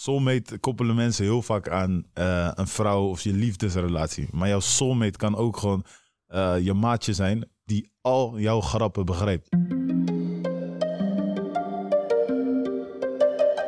soulmate koppelen mensen heel vaak aan eh, een vrouw of je liefdesrelatie. Maar jouw soulmate kan ook gewoon eh, je maatje zijn die al jouw grappen begrijpt.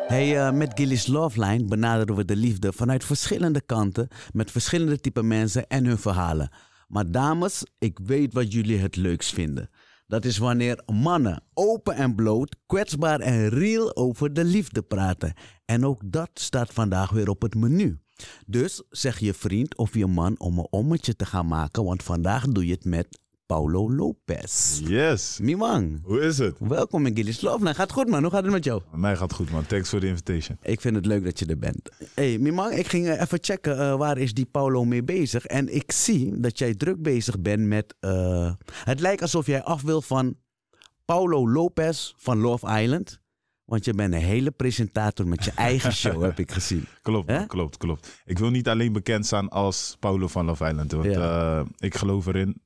Hey, eh, met Gillies Loveline benaderen we de liefde vanuit verschillende kanten, met verschillende type mensen en hun verhalen. Maar dames, ik weet wat jullie het leukst vinden. Dat is wanneer mannen open en bloot, kwetsbaar en real over de liefde praten. En ook dat staat vandaag weer op het menu. Dus zeg je vriend of je man om een ommetje te gaan maken, want vandaag doe je het met Paulo Lopez. Yes. Mimang. Hoe is het? Welkom in Gillies Love. Nou, gaat goed, man. Hoe gaat het met jou? Mij gaat goed, man. Thanks voor de invitation. Ik vind het leuk dat je er bent. hey, Mimang, ik ging eh, even checken eh, waar is die Paulo mee bezig. En ik zie dat jij druk bezig bent met... Eh, het lijkt alsof jij af wil van Paulo Lopez van Love Island. Want je bent een hele presentator met je eigen show, heb ik gezien. Klopt, klopt, klopt. Ik wil niet alleen bekend staan als Paulo van Love Island. Want ik geloof erin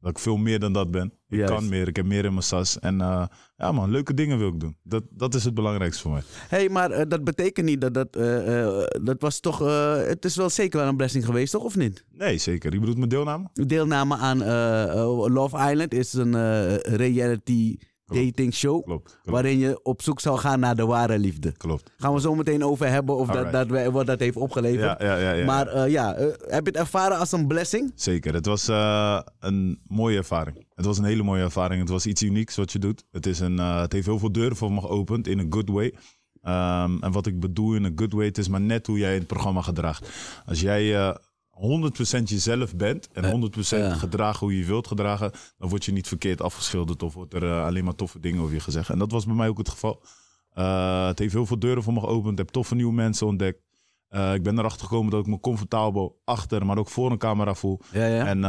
dat ik veel meer dan dat ben. Ik kan meer, ik heb meer in mijn sas. En eh, ja man, leuke dingen wil ik doen. Dat, dat is het belangrijkste voor mij. hey, maar eh, dat betekent niet dat dat... Eh, dat was toch... het is wel zeker wel een blessing geweest, toch? Of niet? Nee, zeker. Je bedoelt mijn deelname? Deelname aan Love Island is een reality dating show. Klopt, Waarin je op zoek zou gaan naar de ware liefde. Klopt. Gaan we zo meteen over hebben of dat, dat, wat dat heeft opgeleverd. Ja, ja, ja, maar eh, ja, eh, heb je het ervaren als een blessing? Zeker. Het was eh, een mooie ervaring. Het was een hele mooie ervaring. Het was iets unieks wat je doet. Het, is een, het heeft heel veel deuren voor me geopend in een good way. Ehm, en wat ik bedoel in een good way, het is maar net hoe jij in het programma gedraagt. Als jij 100% jezelf bent en 100% gedragen hoe je wilt gedragen, dan word je niet verkeerd afgeschilderd of wordt er eh, alleen maar toffe dingen over je gezegd. En dat was bij mij ook het geval. Eh, het heeft heel veel deuren voor me geopend, Ik heb toffe nieuwe mensen ontdekt. Eh, ik ben erachter gekomen dat ik me comfortabel achter, maar ook voor een camera voel. Ja, ja. En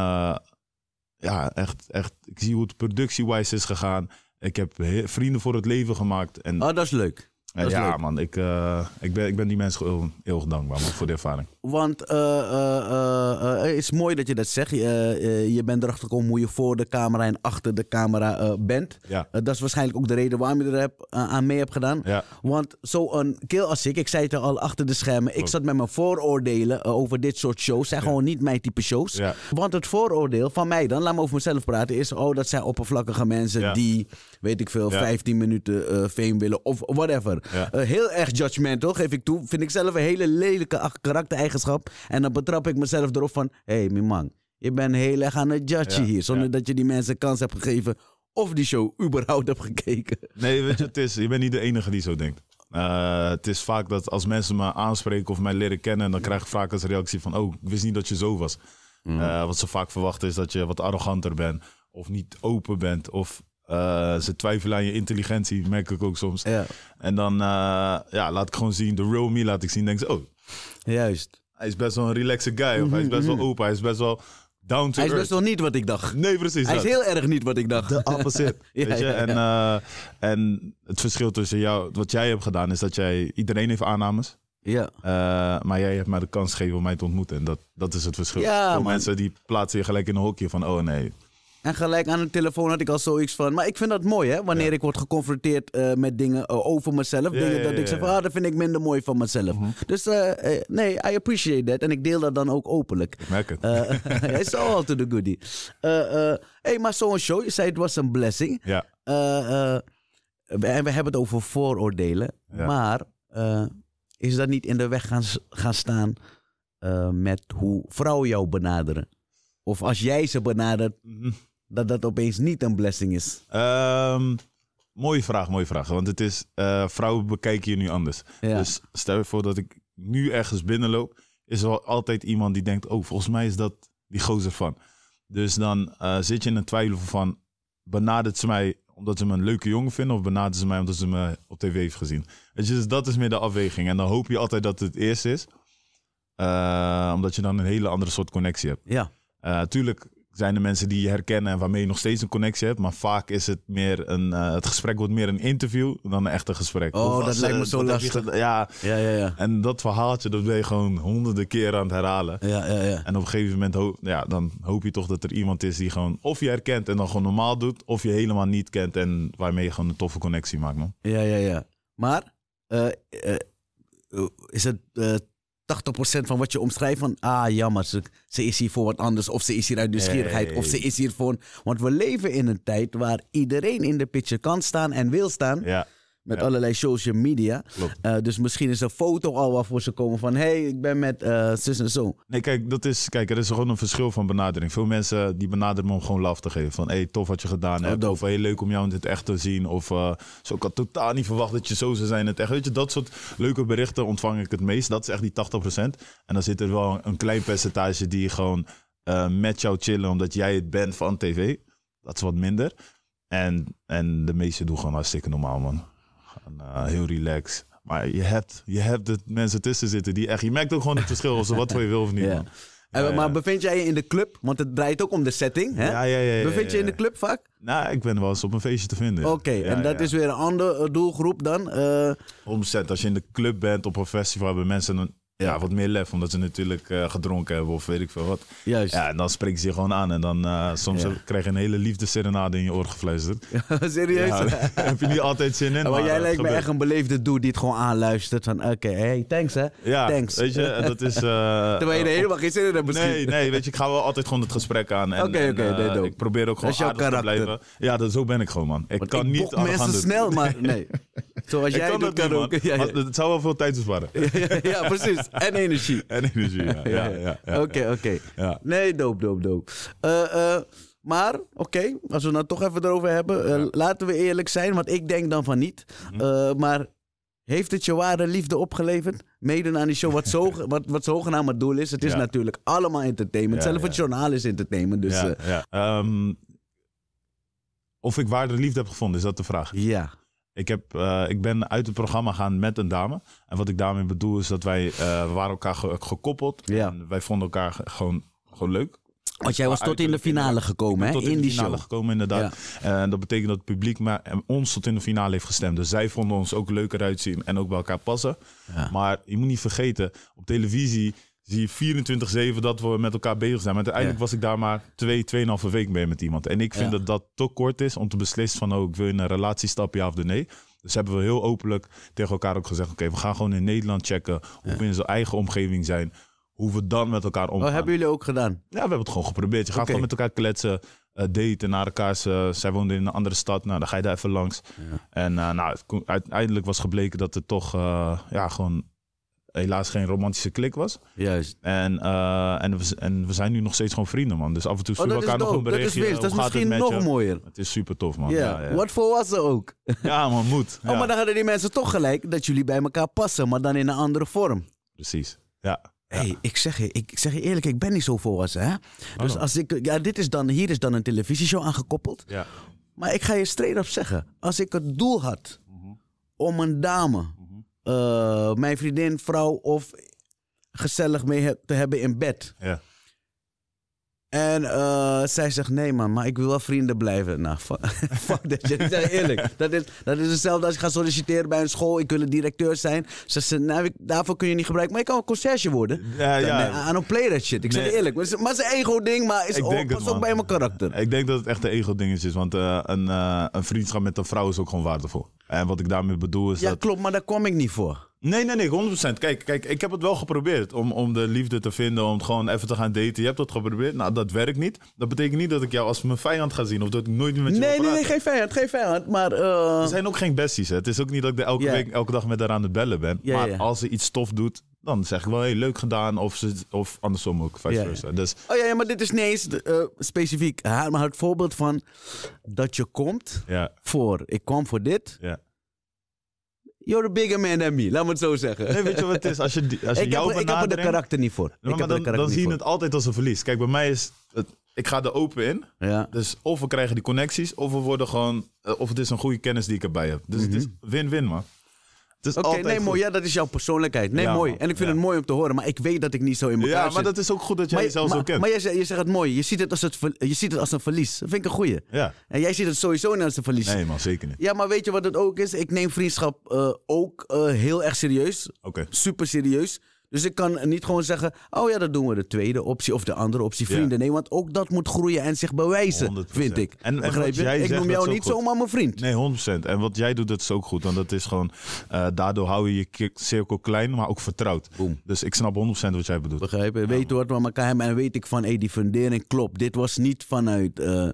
ja, echt, echt, ik zie hoe het productie-wijs is gegaan. Ik heb vrienden voor het leven gemaakt. En, oh, dat is leuk ja, man, ik, eh, ik, ben, ik ben die mensen heel, heel dankbaar voor de ervaring. Want het eh, eh, is mooi dat je dat zegt. Je, je bent erachter gekomen hoe je voor de camera en achter de camera bent. dat is waarschijnlijk ook de reden waarom je er heb, aan mee hebt gedaan. Want zo'n keel als ik, ik zei het al achter de schermen, ik zat met mijn vooroordelen over dit soort shows. Zijn gewoon niet mijn type shows. Want het vooroordeel van mij dan, laat me over mezelf praten, is: oh, dat zijn oppervlakkige mensen die, weet ik veel, 15 minuten fame willen of whatever. Ja. Eh, heel erg judgmental, geef ik toe. Vind ik zelf een hele lelijke karaktereigenschap. En dan betrap ik mezelf erop van... Hé, hey, mijn man, je bent heel erg aan het judgen hier. Zonder dat je die mensen kans hebt gegeven... of die show überhaupt hebt gekeken. Nee, weet je, het is, je bent niet de enige die zo denkt. Eh, het is vaak dat als mensen me aanspreken of mij leren kennen... dan krijg ik vaak als reactie van... oh, ik wist niet dat je zo was. Mm. Eh, wat ze vaak verwachten is dat je wat arroganter bent... of niet open bent, of eh, ze twijfelen aan je intelligentie, merk ik ook soms. Ja. En dan eh, ja, laat ik gewoon zien, de real me laat ik zien. Denk ze, oh. Juist. Hij is best wel een relaxed guy. Of hij is best wel mhm, mhm. open. Hij is best wel down to Hij is best wel niet wat ik dacht. Nee, precies. Hij is heel erg niet wat ik dacht. De opposite. ja, weet je? en, eh, en het verschil tussen jou, wat jij hebt gedaan, is dat jij, iedereen heeft aannames. Ja. maar jij hebt mij de kans gegeven om mij te ontmoeten. En dat, dat is het verschil. Ja, Veel mensen die plaatsen je gelijk in een hokje van, oh nee, en gelijk aan de telefoon had ik al zoiets van. Maar ik vind dat mooi, hè? Wanneer ik word geconfronteerd eh, met dingen eh, over mezelf. dingen dat ik zeg van, ah, dat vind ik minder mooi van mezelf. Mhm. Dus eh, nee, I appreciate that. En ik deel dat dan ook openlijk. Ik merk het. is all to the goodie. hey, maar zo'n show, je zei het was een blessing. Ja. en we hebben het over vooroordelen. Maar is dat niet in de weg gaan, gaan staan met hoe vrouwen jou benaderen? Of als jij ze benadert, mhm dat dat opeens niet een blessing is? Um, mooie vraag, mooie vraag. Want het is, eh, vrouwen bekijken je nu anders. Dus stel je voor dat ik nu ergens binnenloop, is er altijd iemand die denkt, oh, volgens mij is dat die gozer van. Dus dan eh, zit je in een twijfel van, benadert ze mij omdat ze me een leuke jongen vinden of benadert ze mij omdat ze me op tv heeft gezien? dus dat is meer de afweging. En dan hoop je altijd dat het eerst is, eh, omdat je dan een hele andere soort connectie hebt. Ja. Uh, tuurlijk zijn er mensen die je herkennen en waarmee je nog steeds een connectie hebt. Maar vaak is het meer een. Eh, het gesprek wordt meer een interview dan een echte gesprek. Oh, dat lijkt me eh, zo lastig. Ja. ja. Ja, ja, En dat verhaaltje, dat ben je gewoon honderden keer aan het herhalen. Ja, ja, ja. En op een gegeven moment ja, dan hoop je toch dat er iemand is die gewoon of je herkent en dan gewoon normaal doet. Of je helemaal niet kent en waarmee je gewoon een toffe connectie maakt, man. Ja, ja, ja. Maar eh, is het 80% van wat je omschrijft van, ah jammer, ze, is hier voor wat anders. Of ze is hier uit nieuwsgierigheid. Of ze is hier voor... Want we leven in een tijd waar iedereen in de pitcher kan staan en wil staan. Ja. Met allerlei social media. Eh, dus misschien is een foto al waarvoor ze komen van... hé, hey, ik ben met eh, zus en zo. Nee, kijk, dat is, kijk, er is gewoon een verschil van benadering. Veel mensen die benaderen me om gewoon laf te geven. Van, hé, hey, tof wat je gedaan oh, hebt. of, heel leuk om jou in het echt te zien. Of, eh, zo, ik had totaal niet verwacht dat je zo zou zijn het echt. Weet je, dat soort leuke berichten ontvang ik het meest. Dat is echt die 80%. En dan zit er wel een klein percentage die gewoon met jou chillen... omdat jij het bent van tv. Dat is wat minder. En, en de meeste doen gewoon hartstikke normaal, man. En, eh, heel relaxed. Maar je hebt, je hebt de mensen tussen zitten die echt... Je merkt ook gewoon het verschil of ze wat voor je wil of niet. Ja. Maar bevind jij je in de club? Want het draait ook om de setting. Ja, ja, ja, bevind je je in de club vaak? Nou, ik ben wel eens op een feestje te vinden. Oké, en dat is weer een andere doelgroep dan? Uh... Omzet. Als je in de club bent op een festival, hebben mensen een ja, wat meer lef, omdat ze natuurlijk eh, gedronken hebben of weet ik veel wat. Juist. Ja, en dan ik ze gewoon aan en dan eh, soms krijg je een hele liefdeserenade in je oor gefluisterd. Serieus? Ja, heb je niet altijd zin in. maar, maar, jij lijkt me echt een beleefde dude die het gewoon aanluistert van oké, hey, thanks hè. Ja, thanks. weet je, dat is... Eh, Terwijl je er helemaal geen zin in hebt misschien. Nee, nee, weet je, ik ga wel altijd gewoon het gesprek aan. Oké, oké, Ik probeer ook gewoon aardig te blijven. Ja, dat, zo ben ik gewoon man. Ik kan ik niet mensen snel, maar nee. Zoals jij kan doet, kan ook. Het zou wel veel tijd besparen. ja, precies. En energie. En energie, ja. Oké, oké. Nee, doop, doop, doop. Eh, eh, maar, oké, als we het nou toch even erover hebben. Eh, laten we eerlijk zijn, want ik denk dan van niet. Mhm. maar heeft het je ware liefde opgeleverd? Meden aan die show, wat, zo, wat, wat zogenaamd het doel is. Het is natuurlijk allemaal entertainment. Ja, Zelf het journaal is entertainment. Dus, ehm, of ik ware liefde heb gevonden, is dat de vraag? Ja. Ik, heb, eh, ik ben uit het programma gaan met een dame. En wat ik daarmee bedoel is dat wij eh, waren elkaar gekoppeld. Ja. En wij vonden elkaar gewoon, gewoon leuk. Want jij was tot in de finale gekomen, hè? in, die de finale gekomen, inderdaad. Ja. Eh, en dat betekent dat het publiek maar ons tot in de finale heeft gestemd. Dus zij vonden ons ook leuker uitzien en ook bij elkaar passen. Maar je moet niet vergeten, op televisie zie je 24-7 dat we met elkaar bezig zijn. Maar uiteindelijk was ik daar maar twee, tweeënhalve week mee met iemand. En ik vind dat dat te kort is om te beslissen van... oh, ik wil in een relatie stappen, ja of nee. Dus hebben we heel openlijk tegen elkaar ook gezegd... oké, we gaan gewoon in Nederland checken hoe we in onze eigen omgeving zijn... hoe we dan met elkaar omgaan. Wat oh, hebben jullie ook gedaan? Ja, we hebben het gewoon geprobeerd. Je gaat gewoon met elkaar kletsen, eh, daten naar elkaar. Ze, zij woonde in een andere stad, nou, dan ga je daar even langs. En eh, nou, uiteindelijk was gebleken dat het toch eh, ja, gewoon helaas geen romantische klik was. Juist. En, eh, en, we, zijn nu nog steeds gewoon vrienden, man. Dus af en toe oh, sturen we elkaar nog een berichtje. Dat is, dat is misschien nog mooier. Het is super tof, man. Ja, ja. Wat voor was er ook. Ja, man, moet. Oh, maar dan hadden die mensen toch gelijk dat jullie bij elkaar passen, maar dan in een andere vorm. Precies, ja. Hey, ik, zeg je, ik zeg je eerlijk, ik ben niet zo volwassen. Hè? Oh, dus als ik, ja, dit is dan, hier is dan een televisieshow aangekoppeld. Ja. Maar ik ga je straight op zeggen. Als ik het doel had mhm. om een dame eh, mijn vriendin, vrouw of gezellig mee te hebben in bed. Ja. En eh, zij zegt, nee man, maar ik wil wel vrienden blijven. Nou, fuck, that dat shit. Ik zeg eerlijk, dat is, dat is hetzelfde als ik ga solliciteren bij een school. Ik wil een directeur zijn. Ze zegt, nou, daarvoor kun je niet gebruiken, maar ik kan een conciërge worden. Ja, ja. Aan play that shit. Ik zeg eerlijk, maar het is een ego-ding, maar is ook, past ook bij mijn karakter. Ik denk dat het echt een ego-dingetje is, want eh, een, eh, een vriendschap met een vrouw is ook gewoon waardevol. En wat ik daarmee bedoel is Ja, klopt, maar daar kwam ik niet voor. Nee, nee, nee, 100%. Kijk, kijk, ik heb het wel geprobeerd om, om de liefde te vinden, om gewoon even te gaan daten. Je hebt dat geprobeerd. Nou, dat werkt niet. Dat betekent niet dat ik jou als mijn vijand ga zien of dat ik nooit meer met je Nee, nee, nee, geen vijand, geen vijand. Maar. Uh... Eh, er zijn ook geen besties. Het is ook niet dat ik elke, week, elke dag met haar aan het bellen ben. maar als ze iets stof doet, dan zeg ik wel hey, leuk gedaan of, ze, of andersom ook, vice versa. Dus... Oh ja, ja, maar dit is niet eens eh, specifiek. Haar, maar het voorbeeld van dat je komt voor. Ik kwam voor dit. Ja. You're a bigger man than me, laat me het zo zeggen. Nee, weet je wat het is? Als je, als je ik jou heb, Ik heb er de karakter niet voor. dan, zien zie het altijd als een verlies. Kijk, bij mij is ik ga er open in. Ja. Dus of we krijgen die connecties, of we worden gewoon, eh, of het is een goede kennis die ik erbij heb. Dus het mhm. is win-win, man. Dus Oké, nee, mooi. Ja, dat is jouw persoonlijkheid. Nee, mooi. En ik vind het mooi om te horen, maar ik weet dat ik niet zo in elkaar zit. Ja, maar dat is ook goed dat jij jezelf zo kent. Maar jij, je zegt het mooi. Je ziet het als, het, je ziet het als een verlies. Dat vind ik een goeie. Ja. En jij ziet het sowieso niet als een verlies. Nee, man, zeker niet. Ja, maar weet je wat het ook is? Ik neem vriendschap eh, ook eh, heel erg serieus. Oké. Super serieus. Dus ik kan niet gewoon zeggen, oh ja, dat doen we de tweede optie of de andere optie, vrienden. Nee, want ook dat moet groeien en zich bewijzen, 100%. vind ik. En, ik noem jou niet zomaar mijn vriend. Nee, 100%. En wat jij doet, dat is ook goed. Want dat is gewoon, eh, daardoor hou je je cirkel klein, maar ook vertrouwd. Boom. Dus ik snap 100% wat jij bedoelt. Begrijp je? Ja, weet wat we elkaar hebben en weet ik van, hey, die fundering klopt. Dit was niet vanuit... Uh,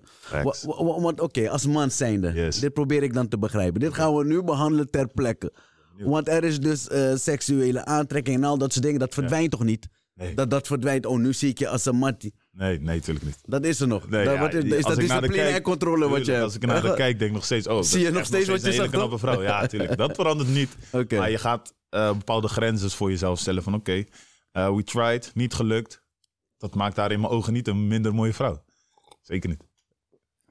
want oké, als man zijnde, yes. dit probeer ik dan te begrijpen. Dit gaan we nu behandelen ter plekke. Want er is dus eh, seksuele aantrekking en al dat soort dingen. Dat verdwijnt toch niet? Dat, dat verdwijnt. Oh, nu zie ik je als een mattie. Nee, nee, natuurlijk niet. Dat is er nog. Nee, dat, is, dat discipline en controle wat je Als ik naar haar kijk, denk ik nog steeds... Oh, zie je nog steeds wat je zegt? knappe vrouw. Ja, natuurlijk. dat verandert niet. Maar je gaat eh, bepaalde grenzen voor jezelf stellen van... Oké, eh, we tried, niet gelukt. Dat maakt haar in mijn ogen niet een minder mooie vrouw. Zeker niet.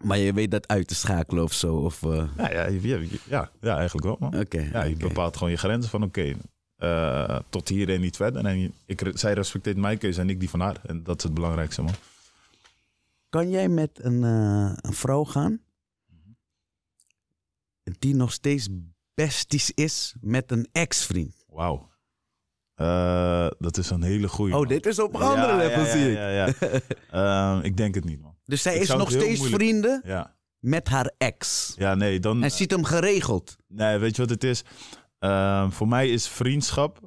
Maar je weet dat uit te schakelen of zo? Of, eh? nou ja, ja, ja, ja, eigenlijk wel. Man. Okay, ja, je bepaalt gewoon je grenzen van oké, eh, tot hier en niet verder. En ik, zij respecteert mijn keuze en ik die van haar. En dat is het belangrijkste, man. Kan jij met een, eh, een vrouw gaan die nog steeds besties is met een ex-vriend? Wauw. dat is een hele goede. Oh, dit is op een andere ja, level, zie ik. Ja, ja, ik denk het niet, man. Dus zij is nog steeds vrienden ja. met haar ex. Ja, nee, dan... En ziet hem geregeld. Nee, weet je wat het is? Ehm, voor mij is vriendschap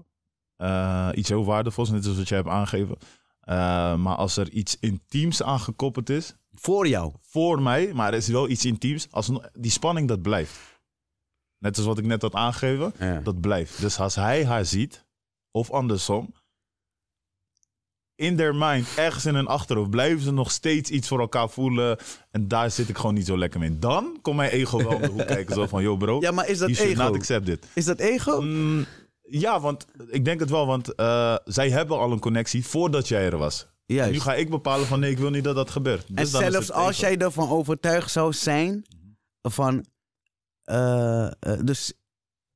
eh, iets heel waardevols, net als wat jij hebt aangegeven. Ehm, maar als er iets intiems aan gekoppeld is... Voor jou? Voor mij, maar er is wel iets intiems. Als die spanning, dat blijft. Net als wat ik net had aangegeven, dat blijft. Dus als hij haar ziet, of andersom in their mind, ergens in hun achterhoofd, blijven ze nog steeds iets voor elkaar voelen. En daar zit ik gewoon niet zo lekker mee. Dan komt mijn ego wel om de hoek kijken. Zo van, yo bro, ja, maar is dat ego? accept dit. Is dat ego? Mm, ja, want ik denk het wel. Want eh, zij hebben al een connectie voordat jij er was. Juist. nu ga ik bepalen van nee, ik wil niet dat dat gebeurt. Dus en zelfs als jij ervan overtuigd zou zijn van... Eh, eh, dus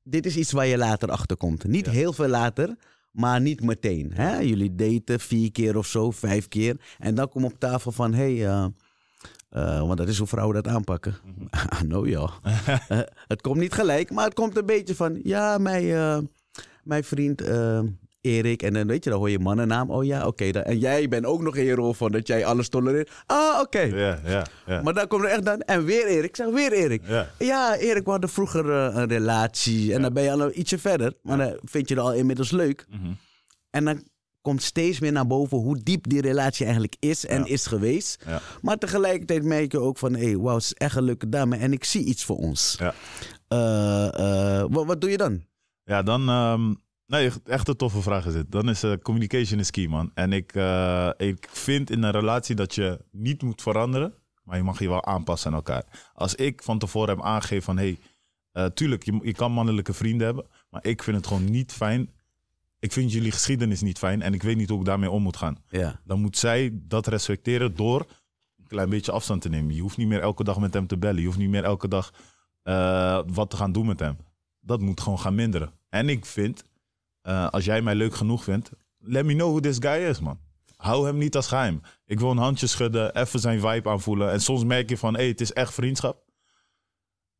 dit is iets waar je later achter komt. Niet heel veel later, maar niet meteen. Hè? Jullie daten vier keer of zo, vijf keer. En dan kom op tafel van, hé, hey, eh, eh, want dat is hoe vrouwen dat aanpakken. Mm -hmm. nou ja. het komt niet gelijk, maar het komt een beetje van, ja, mijn, eh, mijn vriend, Erik. En dan weet je, dan hoor je mannennaam. Oh ja, oké. en jij bent ook nog een hero rol van dat jij alles tolereert. Ah, oké. Maar dan komt er echt dan. En weer Erik. Ik zeg weer Erik. Ja, Erik, we hadden vroeger eh, een relatie. En dan ben je al ietsje verder. Maar dan vind je het al inmiddels leuk. Mhm. En dan komt steeds meer naar boven hoe diep die relatie eigenlijk is en is geweest. Maar tegelijkertijd merk je ook van, hé, hey, wauw, het is echt een leuke dame en ik zie iets voor ons. Ja. Eh, eh, wat, wat, doe je dan? Ja, dan ehm, Nee, echt een toffe vraag is dit. Dan is eh, communication is key, man. En ik, eh, ik vind in een relatie dat je niet moet veranderen, maar je mag je wel aanpassen aan elkaar. Als ik van tevoren heb aangegeven van, hé, hey, eh, tuurlijk, je, je kan mannelijke vrienden hebben, maar ik vind het gewoon niet fijn. Ik vind jullie geschiedenis niet fijn en ik weet niet hoe ik daarmee om moet gaan. Ja. Dan moet zij dat respecteren door een klein beetje afstand te nemen. Je hoeft niet meer elke dag met hem te bellen. Je hoeft niet meer elke dag wat te gaan doen met hem. Dat moet gewoon gaan minderen. En ik vind, eh, als jij mij leuk genoeg vindt, let me know who this guy is, man. Hou hem niet als geheim. Ik wil een handje schudden, even zijn vibe aanvoelen. En soms merk je van, hé, hey, het is echt vriendschap.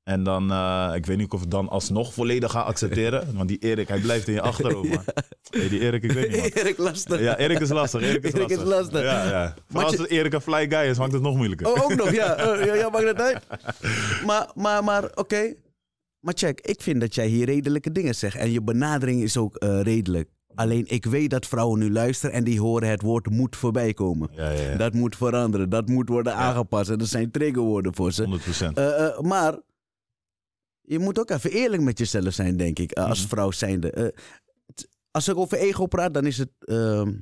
En dan, uh, ik weet niet of ik dan alsnog volledig ga accepteren. Want die Erik, hij blijft in je achterhoofd, man. die Erik, ik weet niet, man. Erik lastig. Ja, Erik is lastig. Erik is lastig. Ja, ja. Maar als je... Erik een fly guy is, maakt het nog moeilijker. Oh, ook nog, ja. Eh, ja, ja, maakt het uit. Maar, maar, maar oké. Maar check, ik vind dat jij hier redelijke dingen zegt. En je benadering is ook eh, redelijk. Alleen ik weet dat vrouwen nu luisteren en die horen het woord moet voorbij komen. Ja, ja, Dat moet veranderen, dat moet worden aangepast. En dat zijn triggerwoorden voor ze. 100%. Uh, eh, eh, maar je moet ook even eerlijk met jezelf zijn, denk ik, als mhm. vrouw zijnde. als ik over ego praat, dan is het ehm,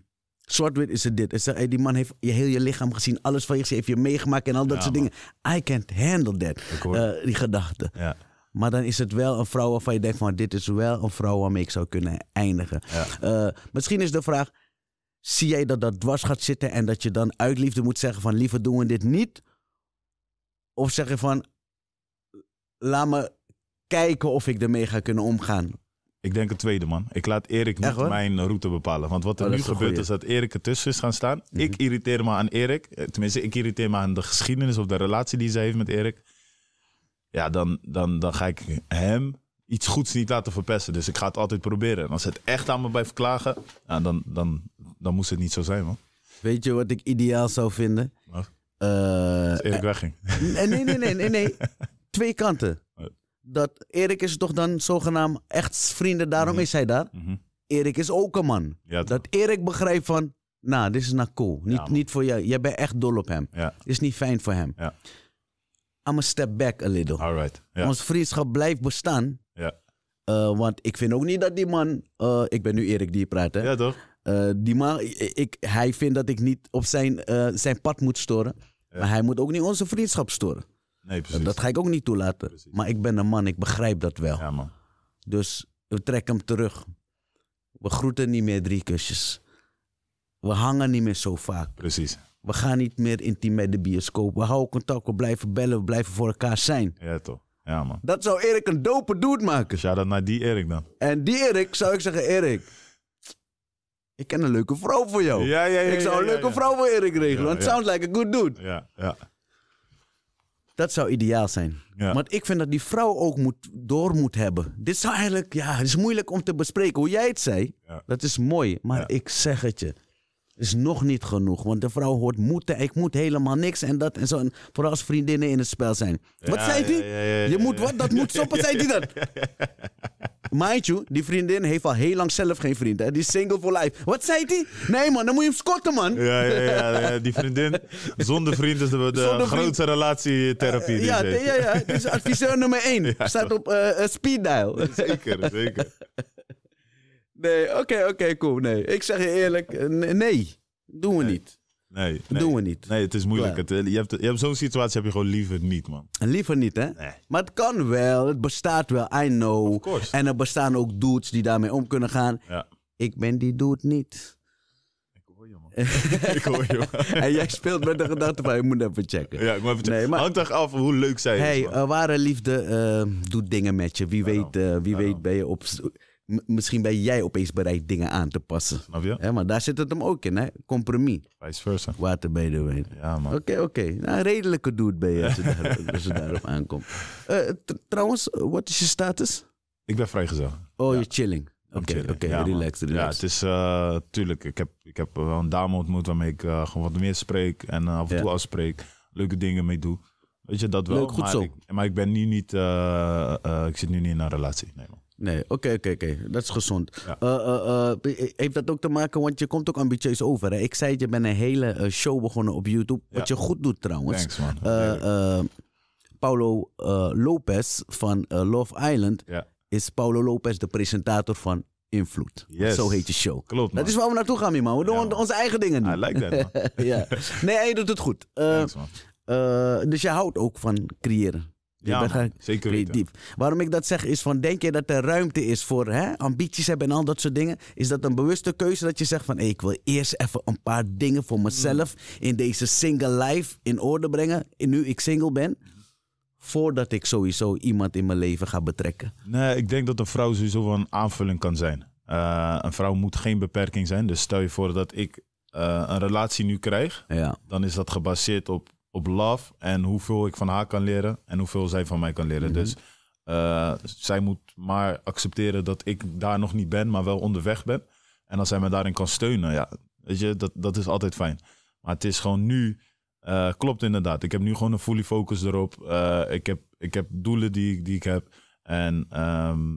zwart-wit is het dit. Is die man heeft je heel je lichaam gezien, alles van je gezien, heeft je meegemaakt en al dat soort dingen. I can't handle that, die gedachten. Ja. Maar dan is het wel een vrouw waarvan je denkt van dit is wel een vrouw waarmee ik zou kunnen eindigen. Eh, misschien is de vraag, zie jij dat dat dwars gaat zitten en dat je dan uit liefde moet zeggen van liever doen we dit niet? Of zeg je van laat me kijken of ik ermee ga kunnen omgaan? Ik denk het tweede, man. Ik laat Erik niet mijn route bepalen. Want wat er oh, nu gebeurt is dat Erik ertussen is gaan staan. Ik mhm. irriteer me aan Erik. Eh, tenminste, ik irriteer me aan de geschiedenis of de relatie die zij heeft met Erik ja, dan, dan, dan ga ik hem iets goeds niet laten verpesten. Dus ik ga het altijd proberen. En als het echt aan me blijft klagen, dan, dan, dan moest het niet zo zijn, man. Weet je wat ik ideaal zou vinden? Eh, Erik eh, wegging. Nee, nee, nee, nee, nee. Twee kanten. Dat Erik is toch dan zogenaamd echt vrienden, daarom mhm. is hij daar. Mhm. Erik is ook een man. dat Erik begrijpt van, nou, dit is nou cool. Niet, niet voor jou. Jij bent echt dol op hem. Ja. Is niet fijn voor hem. Ja. I'm step back a little. Alright. Ja. Ons vriendschap blijft bestaan. Ja. Eh, want ik vind ook niet dat die man, eh, ik ben nu Erik die praat hè. Ja toch? Eh, die man, ik, hij vindt dat ik niet op zijn, zijn pad moet storen. Maar hij moet ook niet onze vriendschap storen. Nee, precies. Dat ga ik ook niet toelaten. Precies. Maar ik ben een man, ik begrijp dat wel. Ja, man. Dus we trekken hem terug. We groeten niet meer drie kusjes. We hangen niet meer zo vaak. Precies. We gaan niet meer intiem met de bioscoop. We houden contact, we blijven bellen, we blijven voor elkaar zijn. Ja, toch? Ja, man. Dat zou Erik een dope dude maken. Zou dat naar die Erik dan. En die Erik zou ik zeggen, Erik... Ik ken een leuke vrouw voor jou. Ja, ja, ja, ik zou een leuke vrouw voor Erik regelen. want sounds like a good dude. Ja, ja. Dat zou ideaal zijn. Want ik vind dat die vrouw ook moet, door moet hebben. Dit zou eigenlijk, ja, het is moeilijk om te bespreken. Hoe jij het zei, dat is mooi. Maar ik zeg het je is nog niet genoeg. Want de vrouw hoort moeten. Ik moet helemaal niks en dat en zo. En vooral als vriendinnen in het spel zijn. wat zei hij? je moet wat, dat moet stoppen, zei hij dat. Mind die vriendin heeft al heel lang zelf geen vriend. Hè? Die is single for life. Wat zei hij? Nee man, dan moet je hem scotten man. Ja, ja, ja, die vriendin zonder vriend is de, de grootste relatietherapie. ja, ja, ja, dus adviseur nummer één. Staat op uh, eh, eh, speed dial. Zeker, zeker. Nee, oké, oké, cool. Nee, ik zeg je eerlijk, eh, nee, doen we niet. Nee, nee, doen we niet. Nee, het is moeilijk. Het, je hebt, je hebt zo'n situatie heb je gewoon liever niet, man. Liever niet, hè? Nee. Maar het kan wel. Het bestaat wel. I know. En er bestaan ook dudes die daarmee om kunnen gaan. Ja. Ik ben die dude niet. Ik hoor je, man. ik hoor je. en jij speelt met de gedachte van, je moet even checken. Ja, ik moet even checken. Hangt toch af hoe leuk zij hey, is, eh, ware liefde eh, doet dingen met je. Wie weet, wie weet ben je op misschien ben jij opeens bereid dingen aan te passen. Snap maar daar zit het hem ook in, hè? Compromis. Vice versa. Water bij de wijn. Ja, man. Oké, oké. Nou, redelijke doet ben je als je, daarop aankomt. Eh, trouwens, wat is je status? Ik ben vrijgezel. Oh, je chilling. Oké, oké, ja, Ja, het is uh, tuurlijk. Ik heb, ik heb wel eh, een dame ontmoet waarmee ik gewoon wat meer spreek en af en toe afspreek. Leuke dingen mee doe. Weet je dat wel? Leuk, goed maar, zo. Ik, maar ik ben nu niet, ik zit nu niet in een relatie. Nee, man. Nee, oké, oké, oké. Dat is gezond. Eh, eh, eh, heeft dat ook te maken, want je komt ook ambitieus over. Hè? Ik zei het, je bent een hele show begonnen op YouTube. Wat je goed doet trouwens. Thanks, man. Paulo Lopez van Love Island is Paulo Lopez de presentator van Invloed. Yes. Zo heet je show. Klopt, man. Dat is waar we naartoe gaan, man. We doen onze eigen dingen nu. I like that, man. ja. Nee, je doet het goed. Thanks, man. dus je houdt ook van creëren. Ja, zeker weten. diep. Waarom ik dat zeg is van, denk je dat er ruimte is voor hè, ambities hebben en al dat soort dingen? Is dat een bewuste keuze dat je zegt van, ik wil eerst even een paar dingen voor mezelf mm. in deze single life in orde brengen, nu ik single ben? Voordat ik sowieso iemand in mijn leven ga betrekken. Nee, ik denk dat een vrouw sowieso wel een aanvulling kan zijn. Eh, een vrouw moet geen beperking zijn. Dus stel je voor dat ik eh, een relatie nu krijg, ja. dan is dat gebaseerd op op love en hoeveel ik van haar kan leren en hoeveel zij van mij kan leren. Mhm. Dus eh, zij moet maar accepteren dat ik daar nog niet ben, maar wel onderweg ben. En als zij me daarin kan steunen, ja, weet je, dat, dat is altijd fijn. Maar het is gewoon nu, eh, klopt inderdaad. Ik heb nu gewoon een fully focus erop. Eh, ik, heb, ik heb doelen die, die ik heb. En ehm,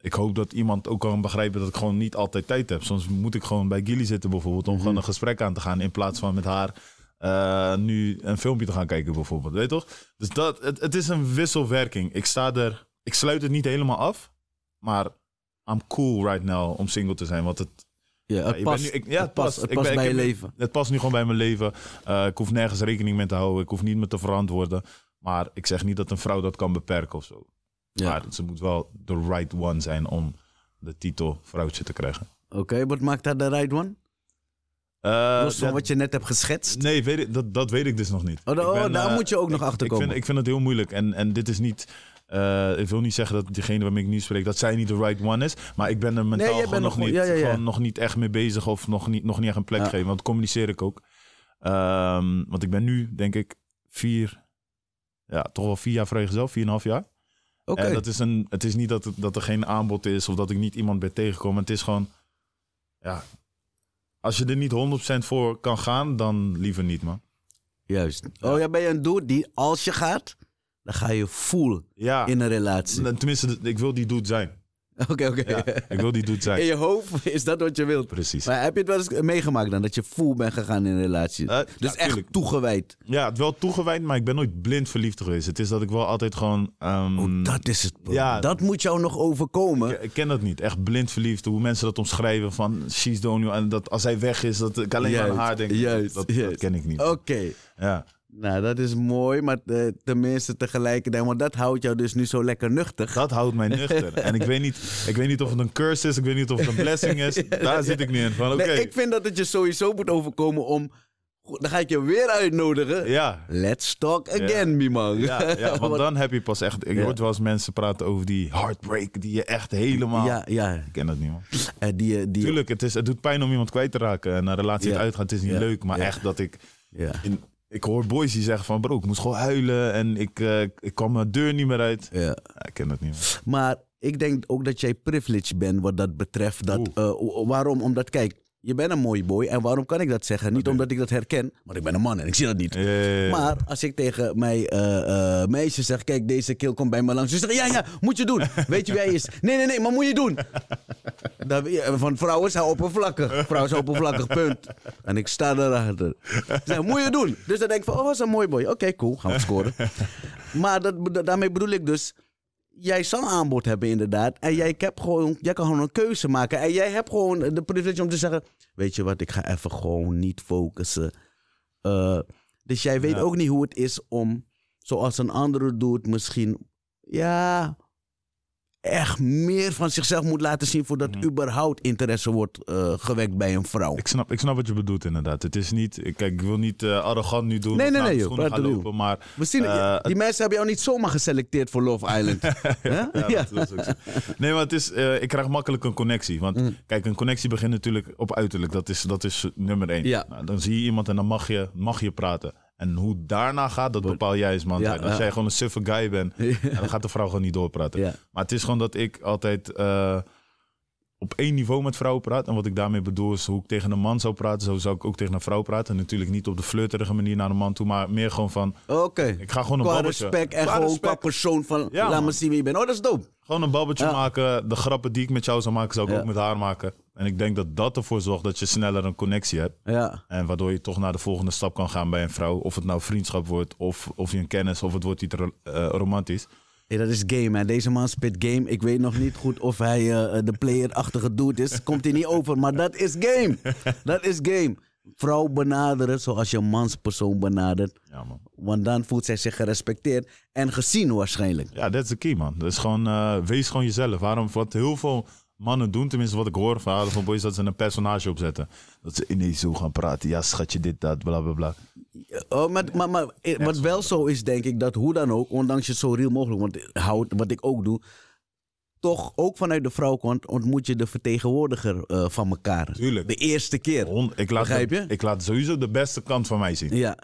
ik hoop dat iemand ook kan begrijpen dat ik gewoon niet altijd tijd heb. Soms moet ik gewoon bij Gilly zitten bijvoorbeeld om mhm. gewoon een gesprek aan te gaan in plaats van met haar eh, nu een filmpje te gaan kijken bijvoorbeeld. Weet je toch? Dus dat, het, is een wisselwerking. Ik sta er, ik sluit het niet helemaal af, maar I'm cool right now om single te zijn. Want het, ja, het past, nu, ja, het past, het past bij mijn leven. Het past nu gewoon bij mijn leven. Eh, ik hoef nergens rekening mee te houden. Ik hoef niet me te verantwoorden. Maar ik zeg niet dat een vrouw dat kan beperken of zo. Ja. Maar ze moet wel de right one zijn om de titel vrouwtje te krijgen. Oké, wat maakt dat de right one? Eh, wat je net hebt geschetst? Nee, weet ik, dat, dat weet ik dus nog niet. Oh, daar oh, eh, moet je ook nog achter komen. Ik vind, ik vind het heel moeilijk. En, en dit is niet. Eh, ik wil niet zeggen dat degene waarmee ik nu spreek, dat zij niet de right one is. Maar ik ben er mentaal gewoon, nog niet, gewoon nog niet echt mee bezig of nog niet, nog niet echt een plek geven. Want communiceer ik ook. Ehm, want ik ben nu, denk ik, vier, ja, toch wel vier jaar vrijgezel, vier en een half jaar. Oké. dat is een, het is niet dat, dat er geen aanbod is of dat ik niet iemand ben tegengekomen. Het is gewoon, ja, als je er niet 100% voor kan gaan, dan liever niet, man. Juist. Oh ja, ben je een dude die als je gaat, dan ga je voelen in een relatie. Tenminste, ik wil die dude zijn. Oké, oké. ik wil die doet zijn. In je hoofd is dat wat je wilt. Precies. Maar heb je het wel eens meegemaakt dan? Dat je full bent gegaan in een relatie? Eh, dus echt toegewijd? Ja, het wel toegewijd, maar ik ben nooit blind verliefd geweest. Het is dat ik wel altijd gewoon... Ehm, oh, dat is het. Ja, dat moet jou nog overkomen. Ik, ken dat niet. Echt blind verliefd. Hoe mensen dat omschrijven van... She's the En dat als hij weg is, dat ik alleen juist, aan haar denk. Juist, dat, ken ik niet. Oké. Ja. Nou, dat is mooi, maar eh, tenminste tegelijkertijd. Want dat houdt jou dus nu zo lekker nuchter. Dat houdt mij nuchter. en ik weet, niet, ik weet niet of het een curse is, ik weet niet of het een blessing is. Daar zit ik niet in. Van, okay. ik vind dat het je sowieso moet overkomen om dan ga ik je weer uitnodigen. Ja. Let's talk again, ja. Mimang. Ja, ja, want dan heb je pas echt... Ik ja. hoor wel eens mensen praten over die heartbreak die je echt helemaal... Ja, ja. Ik ken dat niet, man. Uh, eh, die, eh, die... Tuurlijk, het, is, het doet pijn om iemand kwijt te raken. En een relatie uitgaat, het is niet leuk. Maar echt dat ik... In, ik hoor boys die zeggen van bro, ik moest gewoon huilen en ik, eh, ik kwam mijn deur niet meer uit. Ja. ik ken dat niet meer. Maar ik denk ook dat jij privileged bent wat dat betreft. Dat, eh, waarom? Omdat, kijk, je bent een mooie boy. En waarom kan ik dat zeggen? Niet omdat ik dat herken, maar ik ben een man en ik zie dat niet. Maar als ik tegen mijn eh, eh, meisje zeg, kijk, deze kill komt bij me langs. Ze zeggen, ja, ja, moet je doen. Weet je wie hij is? Nee, nee, nee, maar moet je doen. van vrouwen zijn oppervlakkig. Vrouwen zijn oppervlakkig, punt. En ik sta erachter. Ze zeggen, moet je doen. Dus dan denk ik van, oh, dat is een mooie boy. Oké, cool, gaan we scoren. Maar dat, daarmee bedoel ik dus jij zal aanbod hebben inderdaad. En jij, hebt gewoon, jij kan gewoon een keuze maken. En jij hebt gewoon de privilege om te zeggen... Weet je wat, ik ga even gewoon niet focussen. Eh, dus jij weet ook niet hoe het is om... Zoals een andere doet misschien... Ja, echt meer van zichzelf moet laten zien voordat mhm. überhaupt interesse wordt eh, gewekt bij een vrouw. Ik snap, ik snap wat je bedoelt inderdaad. Het is niet, kijk, ik wil niet eh, arrogant nu doen. Nee, nee, nee, gaan lopen, maar eh, die mensen hebben jou niet zomaar geselecteerd voor Love Island. ja, nee, maar het is, ik krijg makkelijk een connectie, want mm. kijk, een connectie begint natuurlijk op uiterlijk. Dat is, dat is nummer één. Ja. Nou, dan zie je iemand en dan mag je, mag je praten. En hoe daarna gaat, dat bepaal jij eens, man. als jij gewoon een suffe guy bent, dan gaat de vrouw gewoon niet doorpraten. Maar het is gewoon dat ik altijd... Eh, op één niveau met vrouwen praat. En wat ik daarmee bedoel is hoe ik tegen een man zou praten. Zo zou ik ook tegen een vrouw praten. Natuurlijk niet op de flirterige manier naar een man toe. Maar meer gewoon van... Oké. Ik ga gewoon een qua babbeltje. respect en gewoon qua persoon van... Ja, laat me zien wie je bent. Oh, dat is dope. Gewoon een babbeltje maken. De grappen die ik met jou zou maken, zou ik ook met haar maken. En ik denk dat dat ervoor zorgt dat je sneller een connectie hebt. Ja. En waardoor je toch naar de volgende stap kan gaan bij een vrouw. Of het nou vriendschap wordt, of, of je een kennis, of het wordt iets eh, romantisch. Hey, dat is game, hè. Deze man spit game. Ik weet nog niet goed of hij eh, eh, de player-achtige dude is. Komt hij niet over, maar dat is game. Dat is game. Vrouw benaderen zoals je manspersoon benadert. Ja, man. Want dan voelt zij zich gerespecteerd en gezien waarschijnlijk. Ja, dat is de key, man. Dat is gewoon, eh, wees gewoon jezelf. Waarom, wat heel veel mannen doen, tenminste wat ik hoor van boys, dat ze een personage opzetten. Dat ze ineens eh, zo gaan praten. Ja, schatje, dit, dat, bla bla bla. Oh, maar, maar, maar, eh, wat wel zo is, denk ik, dat hoe dan ook, ondanks je het zo real mogelijk, want wat ik ook doe, toch ook vanuit de vrouwkant ontmoet je de vertegenwoordiger eh, van elkaar. Tuurlijk. De eerste keer. ik laat je? ik laat sowieso de beste kant van mij zien. Ja.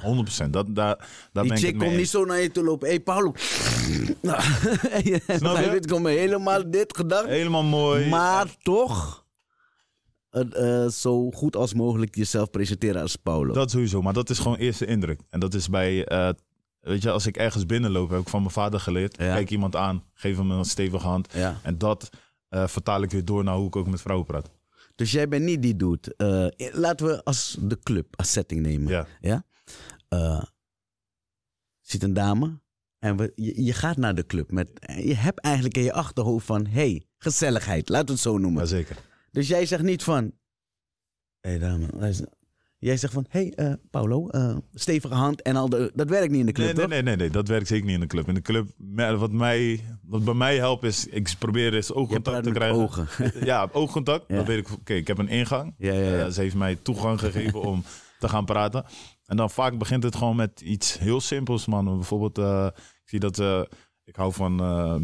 100%. Dat, daar, daar Die chick komt niet zo naar je toe lopen. Hé hey, Paolo. nou, Snap Dit komt helemaal dit gedacht. Helemaal mooi. Maar toch... Eh, zo goed als mogelijk jezelf presenteren als Paulo. Dat sowieso, maar dat is gewoon eerste indruk. En dat is bij uh, Weet je, als ik ergens binnenloop, heb ik van mijn vader geleerd. Kijk iemand aan, geef hem een stevige hand. En dat eh, vertaal ik weer door naar hoe ik ook met vrouwen praat. Dus jij bent niet die dude. Eh, laten we als de club als setting nemen. Ja. ja? Eh, zit een dame en we, je, je, gaat naar de club. Met, je hebt eigenlijk in je achterhoofd van... hey, gezelligheid. Laten we het zo noemen. zeker. Dus jij zegt niet van... Hé hey dame, luister, Jij zegt van, hey, uh, eh, Paulo, eh, stevige hand en al. De, dat werkt niet in de club, nee, Nee, nee, nee, dat werkt zeker niet in de club. In de club, wat, mij, wat bij mij helpt is, ik probeer eens oogcontact te krijgen. ja, oogcontact. Ja. weet ik. Oké, ik heb een ingang. Ja, ja, eh, ze heeft mij toegang gegeven om te gaan praten. En dan vaak begint het gewoon met iets heel simpels, man. Bijvoorbeeld, ik zie dat, ik hou van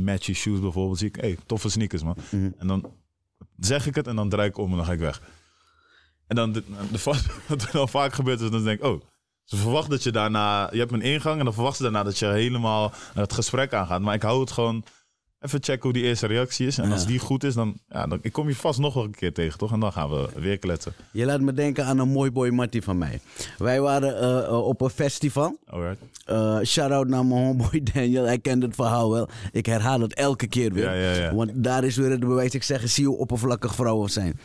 matchy shoes bijvoorbeeld. Zie ik, hey, toffe sneakers, man. Mhm. En dan zeg ik het en dan draai ik om en dan ga ik weg. En dan de, wat er al vaak gebeurt is, dat dan denk ik, oh, ze verwachten dat je daarna, je hebt een ingang en dan verwachten ze daarna dat je helemaal het gesprek aangaat. Maar ik hou het gewoon even checken hoe die eerste reactie is. En als die goed is, dan, ja, dan ik kom je vast nog wel een keer tegen, toch? En dan gaan we weer kletsen. Je laat me denken aan een mooi boy Marty van mij. Wij waren eh, eh, op een festival. Alright. Uh, oh, eh, Shout-out naar mijn homeboy Daniel. Hij kent het verhaal wel. Ik herhaal het elke keer weer. Ja, Want daar is weer het bewijs. Ik zeg, zie hoe oppervlakkig vrouwen zijn.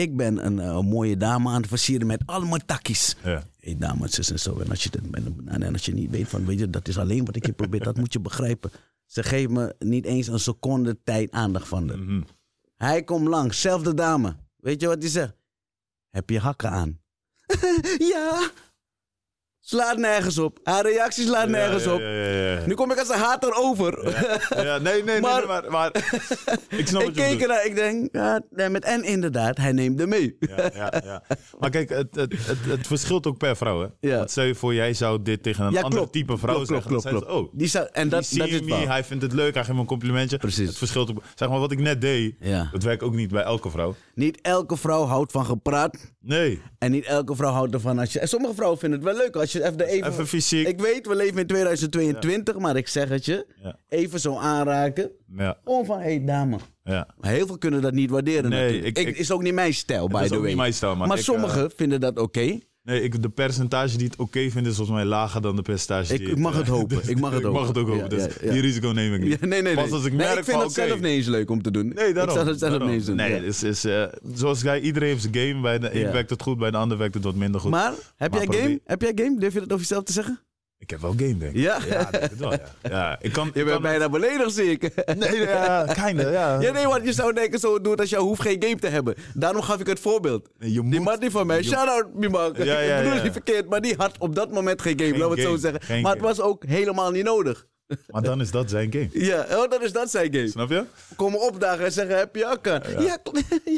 Ik ben eh, een mooie dame aan het versieren met allemaal takkies. Ja. dames en zo. En als, je en als je niet weet van, weet je, dat is alleen wat ik je probeer. dat moet je begrijpen. Ze geven me niet eens een seconde tijd aandacht van de. Mhm. Hij komt langs, zelfde dame. Weet je wat hij zegt? Heb je hakken aan? ja! slaat nergens op. Haar reacties slaat nergens op. nu kom ik als een hater over. Ja, nee, nee, nee, maar, maar, ik snap ik keek ernaar, ik denk, met en inderdaad, hij neemt er mee. Maar kijk, het, het, het, verschilt ook per vrouw, hè? Ja. je voor, jij zou dit tegen een ander type vrouw zeggen. Oh, die zou, en dat, dat is me, hij vindt het leuk, hij geeft me een complimentje. Precies. Het verschilt ook, zeg maar, wat ik net deed, dat werkt ook niet bij elke vrouw. Niet elke vrouw houdt van gepraat. Nee. En niet elke vrouw houdt ervan als je... En sommige vrouwen vinden het wel leuk als je even... Even, even fysiek. Ik weet, we leven in 2022, maar ik zeg het je. Even zo aanraken. Ja. Om van, hé dame. Ja. heel veel kunnen dat niet waarderen nee, ik, is ook niet mijn stijl, by the way. Niet mijn stijl, maar, maar sommigen eh, vinden dat oké. Nee, ik, de percentage die het oké vindt is volgens mij lager dan de percentage ik, die... Eh, ik mag het, hopen. ik mag het hopen. mag het ook hopen. Dus die risico neem ik niet. Pas als ik merk nee, ik vind van, het zelf niet eens leuk om te doen. Nee, daarom. Ik zou het zelf niet eens doen. Nee, is, is, eh, zoals jij, iedereen heeft zijn game. Bij de een werkt het goed, bij de ander werkt het wat minder goed. Maar, heb jij game? Heb jij game? Durf je dat over jezelf te zeggen? Ik heb wel game, denk ik. Ja? Ja, denk wel, ja. Ik kan, je bent kan... bijna beledigd, zeker. Nee, ja, kinder, ja. Ja, nee, want je zou denken, zo doet als je hoeft geen game te hebben. Daarom gaf ik het voorbeeld. je moet, die man niet van mij, je... shout-out, Ja, ik bedoel niet verkeerd, maar die had op dat moment geen game, laten we het zo zeggen. maar het was ook helemaal niet nodig. Maar dan is dat zijn game. Ja, oh, dan is dat zijn game. Snap je? Komen opdagen en zeggen, heb je akka? Ja,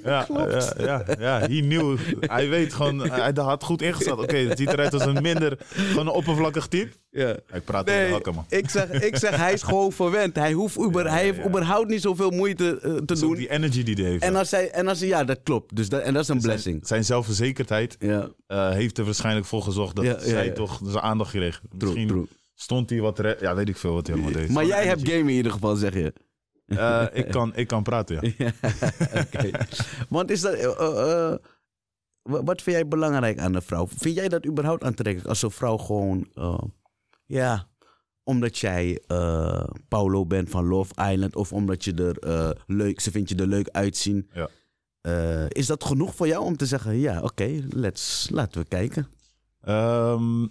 ja, klopt. Ja, ja, ja, hij knew. Hij weet gewoon, hij had goed ingesteld. Oké, het ziet eruit als een minder, gewoon een oppervlakkig type. Ja. Ik praat nee, de hakken, man. Ik zeg, ik zeg, hij is gewoon verwend. Hij, hoeft uber, hij heeft überhaupt niet zoveel moeite eh, te doen. die energy die hij heeft. En als hij, en als hij, ja, dat klopt. Dus dat, en dat is een blessing. Zijn zelfverzekerdheid eh, heeft er waarschijnlijk voor gezorgd dat zij toch zijn aandacht kreeg. Misschien, true stond hij wat... Ja, weet ik veel wat hij helemaal deed. Maar jij hebt game in ieder geval, zeg je. Eh, ik, kan, ik kan praten, ja. oké. Want is dat. eh, eh, eh wat vind jij belangrijk aan een vrouw? Vind jij dat überhaupt aantrekkelijk als een vrouw gewoon. eh, ja, omdat jij eh, Paulo bent van Love Island of omdat je er eh, leuk. Ze vindt je er leuk uitzien. Ja. Eh, is dat genoeg voor jou om te zeggen: ja, oké, let's laten we kijken? Ehm,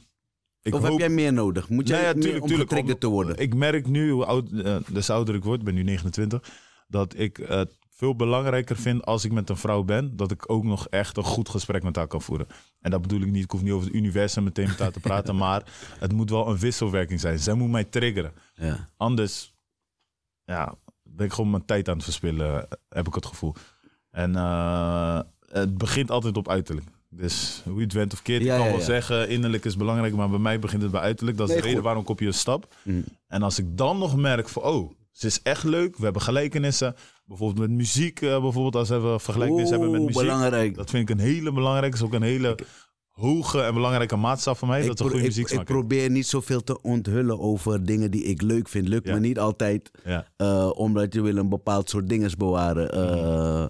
ik of heb jij meer nodig? Moet jij natuurlijk ja, om getriggerd te worden? Ik merk nu, hoe oud, eh, des ouder ik word, ik ben nu 29, dat ik het veel belangrijker vind als ik met een vrouw ben, dat ik ook nog echt een goed gesprek met haar kan voeren. En dat bedoel ik niet, ik hoef niet over het universum meteen met haar te praten, maar het moet wel een wisselwerking zijn. Zij moet mij triggeren. Ja. Anders ja, ben ik gewoon mijn tijd aan het verspillen, heb ik het gevoel. En eh, het begint altijd op uiterlijk. Dus hoe je het went of keert, ik kan wel zeggen, innerlijk is belangrijk, maar bij mij begint het bij uiterlijk. Dat is de reden waarom ik op je stap. Mm. En als ik dan nog merk van, oh, ze is echt leuk, we hebben gelijkenissen. Bijvoorbeeld met muziek, eh, bijvoorbeeld als we vergelijkingen hebben met muziek. Belangrijk. Dat vind ik een hele belangrijke, is ook een hele hoge en belangrijke maatstaf voor mij. Ik dat ze goede muziek smaakt. ik probeer niet zoveel te onthullen over dingen die ik leuk vind. Lukt me niet altijd, eh, omdat je wil een bepaald soort dingen bewaren. Mm. Eh,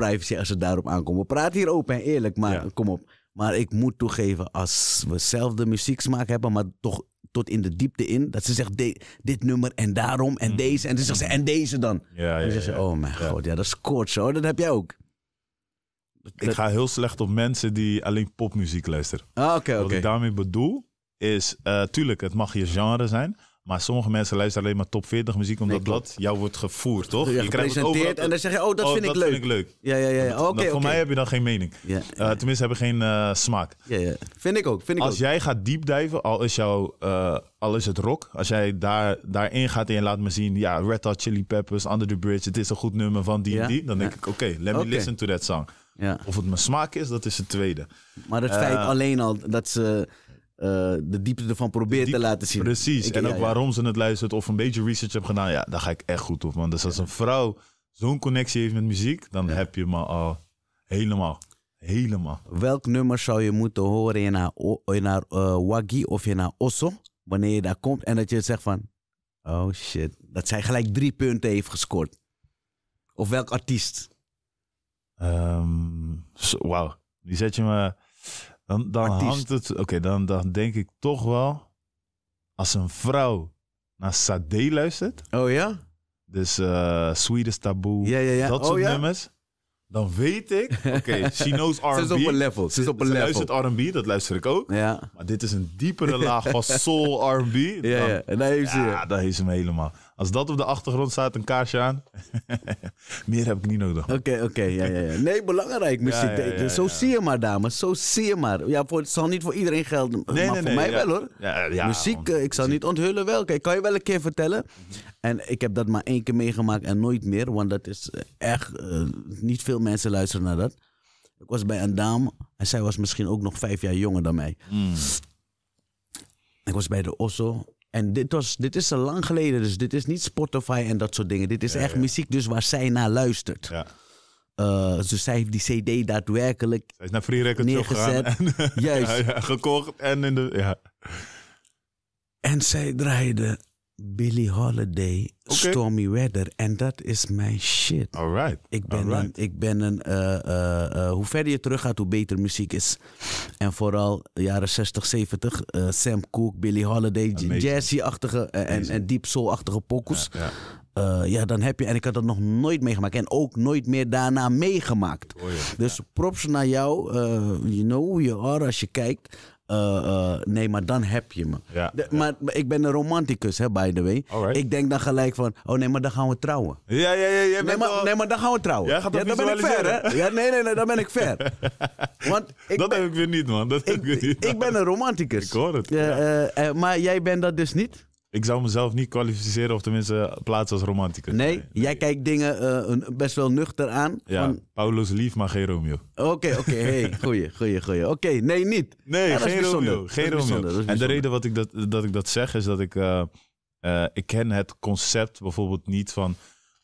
privacy als het daarop aankomen. We praten hier open en eerlijk, maar kom op. Maar ik moet toegeven, als we zelf de muzieksmaak hebben, maar toch tot in de diepte in, dat ze zegt dit nummer en daarom en mm. deze. En ze zegt ze, en deze dan. Ja, ja, en zegt, oh mijn god, ja, dat scoort zo. Dat heb jij ook. Ik ga heel slecht op mensen die alleen popmuziek luisteren. oké, ah, oké. Wat ik daarmee bedoel, is, eh, tuurlijk, het mag je genre zijn, maar sommige mensen luisteren alleen maar top 40 muziek, omdat nee, dat jou wordt gevoerd, toch? je krijgt het en dan zeg je, oh, dat, oh, vind, ik leuk. Ja, ja, ja. Oké. voor mij heb je dan geen mening. Ja, uh, tenminste, hebben geen eh, smaak. Ja, ja. Vind ik ook. Vind ik als jij gaat diepdijven, al is, jouw, eh, al is het rock, als jij daar, daarin gaat en je laat me zien, ja, Red Hot Chili Peppers, Under the Bridge, het is een goed nummer van die en die, dan denk ik, oké, let me listen to that song. Of het mijn smaak is, dat is het tweede. Maar het feit alleen al, dat ze eh, de diepte ervan probeert te laten zien. Precies. en ook waarom ze het luistert of een beetje research heb gedaan. Ja, daar ga ik echt goed op, man. Dus als een vrouw zo'n connectie heeft met muziek, dan heb je me al helemaal. Helemaal. Welk nummer zou je moeten horen in naar in naar eh, Wagi of in haar Osso? Wanneer je daar komt en dat je zegt van... Oh shit, dat zij gelijk drie punten heeft gescoord. Of welk artiest? Um, Wauw, die zet je me... Dan, dan hangt het... Oké, dan, dan denk ik toch wel... Als een vrouw naar Sade luistert... Oh ja? Dus uh, eh, Swedish Taboe, ja, ja, ja. dat soort oh, nummers. Dan weet ik, oké, okay, she knows R&B. Ze is op een level. Ze is op een level. luistert R&B, dat luister ik ook. Maar dit is een diepere laag van soul R&B. Ja, ja, en daar heeft ze... Ja, daar heeft ze me helemaal. Als dat op de achtergrond staat, een kaarsje aan. Meer heb ik niet nodig. Oké, oké. ja, ja, ja. Nee, belangrijk. Muziek ja, Zo zie je maar, dames. Zo zie je maar. Ja, voor, het zal niet voor iedereen gelden. Nee, maar voor mij wel, hoor. muziek, eh, ik zal niet onthullen wel. Kijk, kan je wel een keer vertellen. En ik heb dat maar één keer meegemaakt en nooit meer. Want dat is eh, echt... Eh, niet veel mensen luisteren naar dat. Ik was bij een dame. En zij was misschien ook nog vijf jaar jonger dan mij. Hmm. Ik was bij de Osso. En dit, was, dit is al lang geleden, dus dit is niet Spotify en dat soort dingen. Dit is echt muziek dus waar zij naar luistert. Ja. Eh, dus zij heeft die CD daadwerkelijk zij is naar Free Records neergezet. En, Juist. gekocht en in de. Ja. En zij draaide Billy Holiday, Stormy Weather. En dat is mijn shit. right. Ik ben een. Ik ben een eh, eh, eh, hoe verder je terug gaat, hoe beter muziek is. En vooral jaren 60, 70. Sam Cooke, Billy Holiday, jazzy-achtige en, en deep soul-achtige pokus. Ja, dan heb je, en ik had dat nog nooit meegemaakt. En ook nooit meer daarna meegemaakt. Oh dus props naar jou. you know who you are als je kijkt. Eh, eh, nee, maar dan heb je me. Maar ik ben een romanticus, hè, by the way. Ik denk dan gelijk van, oh nee, maar dan gaan we trouwen. Ja, ja, ja. Jij nee, maar, nee, maar dan gaan we trouwen. gaat ja, dan ben ik ver, hè? Ja, nee, nee, nee, dan ben ik ver. Want dat heb ik weer niet, man. Dat ik, heb ik, weer niet, ik ben een romanticus. Ik hoor het. Eh, maar jij bent dat dus niet? Ik zou mezelf niet kwalificeren of tenminste eh, plaatsen als romanticus. Nee, jij kijkt dingen eh, best wel nuchter aan. Ja, Paulus lief, maar geen Romeo. Oké, oké, hey, goeie, goeie, goeie. Oké, nee, niet. Nee, geen Romeo, geen Romeo. En de reden wat ik dat, dat ik dat zeg is dat ik... Eh, ik ken het concept bijvoorbeeld niet van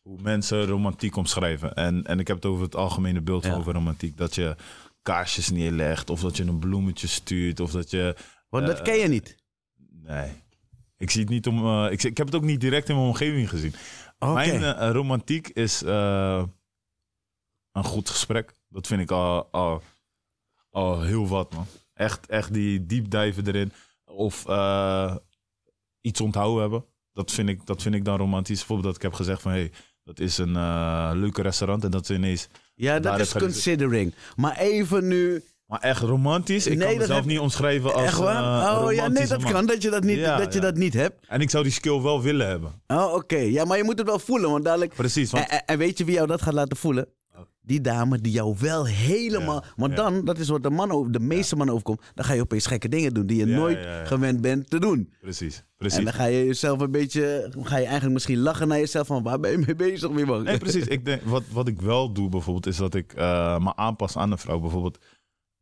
hoe mensen romantiek omschrijven. En, en ik heb het over het algemene beeld over romantiek. Dat je kaarsjes neerlegt, of dat je een bloemetje stuurt, of dat je... Want dat ken je niet? Nee. Ik zie het niet om. Eh, ik, ik heb het ook niet direct in mijn omgeving gezien. Mijn eh, romantiek is eh, een goed gesprek. Dat vind ik al, al, al, heel wat, man. Echt, echt die diep erin. Of iets onthouden hebben. Dat vind, ik, dat vind ik dan romantisch. Bijvoorbeeld dat ik heb gezegd van... hé, hey, dat is een leuke restaurant en dat is ineens... Ja, dat is considering. Maar even nu maar echt romantisch? Ik nee, kan mezelf niet omschrijven als echt waar? Eh, oh ja, nee, dat kan. Dat je dat niet, dat je dat niet hebt. En ik zou die skill wel willen hebben. Oh, oké. Ja, maar je moet het wel voelen, want dadelijk... Precies. En, weet je wie jou dat gaat laten voelen? Die dame die jou wel helemaal... want dan, dat is wat de, man over, de meeste man overkomt... dan ga je opeens gekke dingen doen die je nooit gewend bent te doen. Precies, precies. En dan ga je jezelf een beetje... ga je eigenlijk misschien lachen naar jezelf van... waar ben je mee bezig, man? Nee, precies. Ik denk, wat, wat ik wel doe bijvoorbeeld... is dat ik eh, me aanpas aan een vrouw. Bijvoorbeeld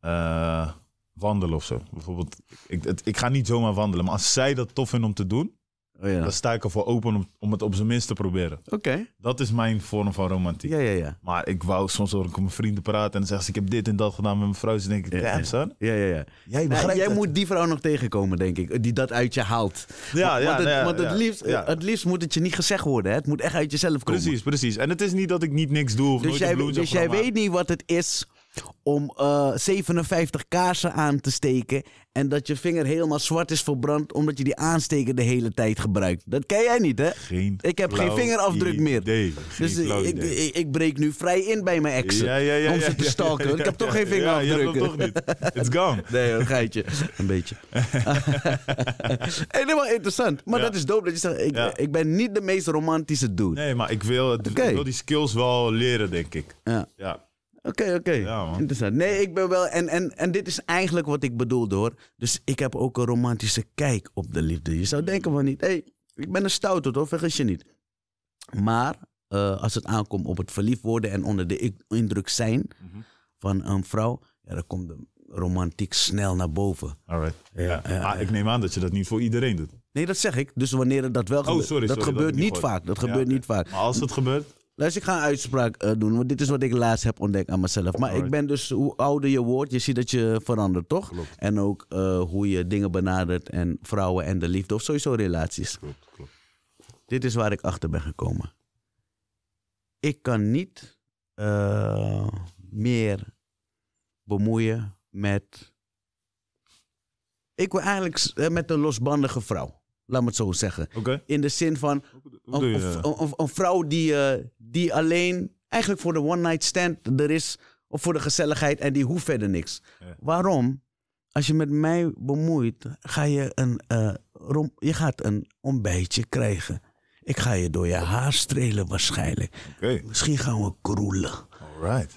eh, wandelen of zo. Bijvoorbeeld, ik, ik ga niet zomaar wandelen, maar als zij dat tof vindt om te doen, oh ja. dan sta ik ervoor open om, het op zijn minst te proberen. Oké. Dat is mijn vorm van romantiek. Ja, ja, ja. Maar ik wou soms ook met mijn vrienden praten en zeggen ze, ik heb dit en dat gedaan met mijn vrouw. Ze denk ik, ja, ja. Ja, ja, ja. Jij, jij moet die vrouw nog tegenkomen, denk ik, die dat uit je haalt. Ja, want, ja. het, ja, want het, liefst, het liefst moet het je niet gezegd worden, hè? het moet echt uit jezelf komen. Precies, precies. En het is niet dat ik niet niks doe of dus nooit jij, Dus jij weet niet wat het is om 57 eh, kaarsen aan te steken. En dat je vinger helemaal zwart is verbrand omdat je die aansteker de hele tijd gebruikt. Dat ken jij niet, hè? Geen ik heb geen vingerafdruk meer. dus ik, ik, ik, breek nu vrij in bij mijn ex. om ze te stalken. ik heb toch geen vingerafdruk. Het toch niet. It's gone. nee, een geitje. Een beetje. Helemaal interessant. Maar dat is dope dat je zegt, ik, ik, ben niet de meest romantische dude. Nee, maar ik wil, ik wil die skills wel leren, denk ik. Ja. Oké, oké. Interessant. Nee, ik ben wel. En, en, en dit is eigenlijk wat ik bedoelde hoor. Dus ik heb ook een romantische kijk op de liefde. Je zou hmm. denken van niet, hé, ik ben een stouter hoor, vergis je niet. Maar eh, als het aankomt op het verliefd worden en onder de indruk zijn mhm. van een vrouw, ja, dan komt de romantiek snel naar boven. Alright. Ja, ja. ik neem aan dat je dat niet voor iedereen doet. Nee, dat zeg ik. Dus wanneer dat wel oh, gebeurt, sorry, dat gebeurt niet, vaak. Dat gebeurt niet vaak. Maar als het gebeurt, Luister, ik ga een uitspraak eh, doen, want dit is wat ik laatst heb ontdekt aan mezelf. Maar ik ben dus, hoe ouder je wordt, je ziet dat je verandert, toch? En ook eh, hoe je dingen benadert en vrouwen en de liefde, of sowieso relaties. Klopt, klopt. Dit is waar ik achter ben gekomen. Ik kan niet eh, meer bemoeien met. Ik wil eigenlijk met een losbandige vrouw. Laat me het zo zeggen. In de zin van een, een, vrouw die, eh, die alleen eigenlijk voor de one night stand er is. Of voor de gezelligheid en die hoeft verder niks. Waarom? Als je met mij bemoeit, ga je een, eh, rom, je gaat een ontbijtje krijgen. Ik ga je door je haar strelen waarschijnlijk. Misschien gaan we kroelen.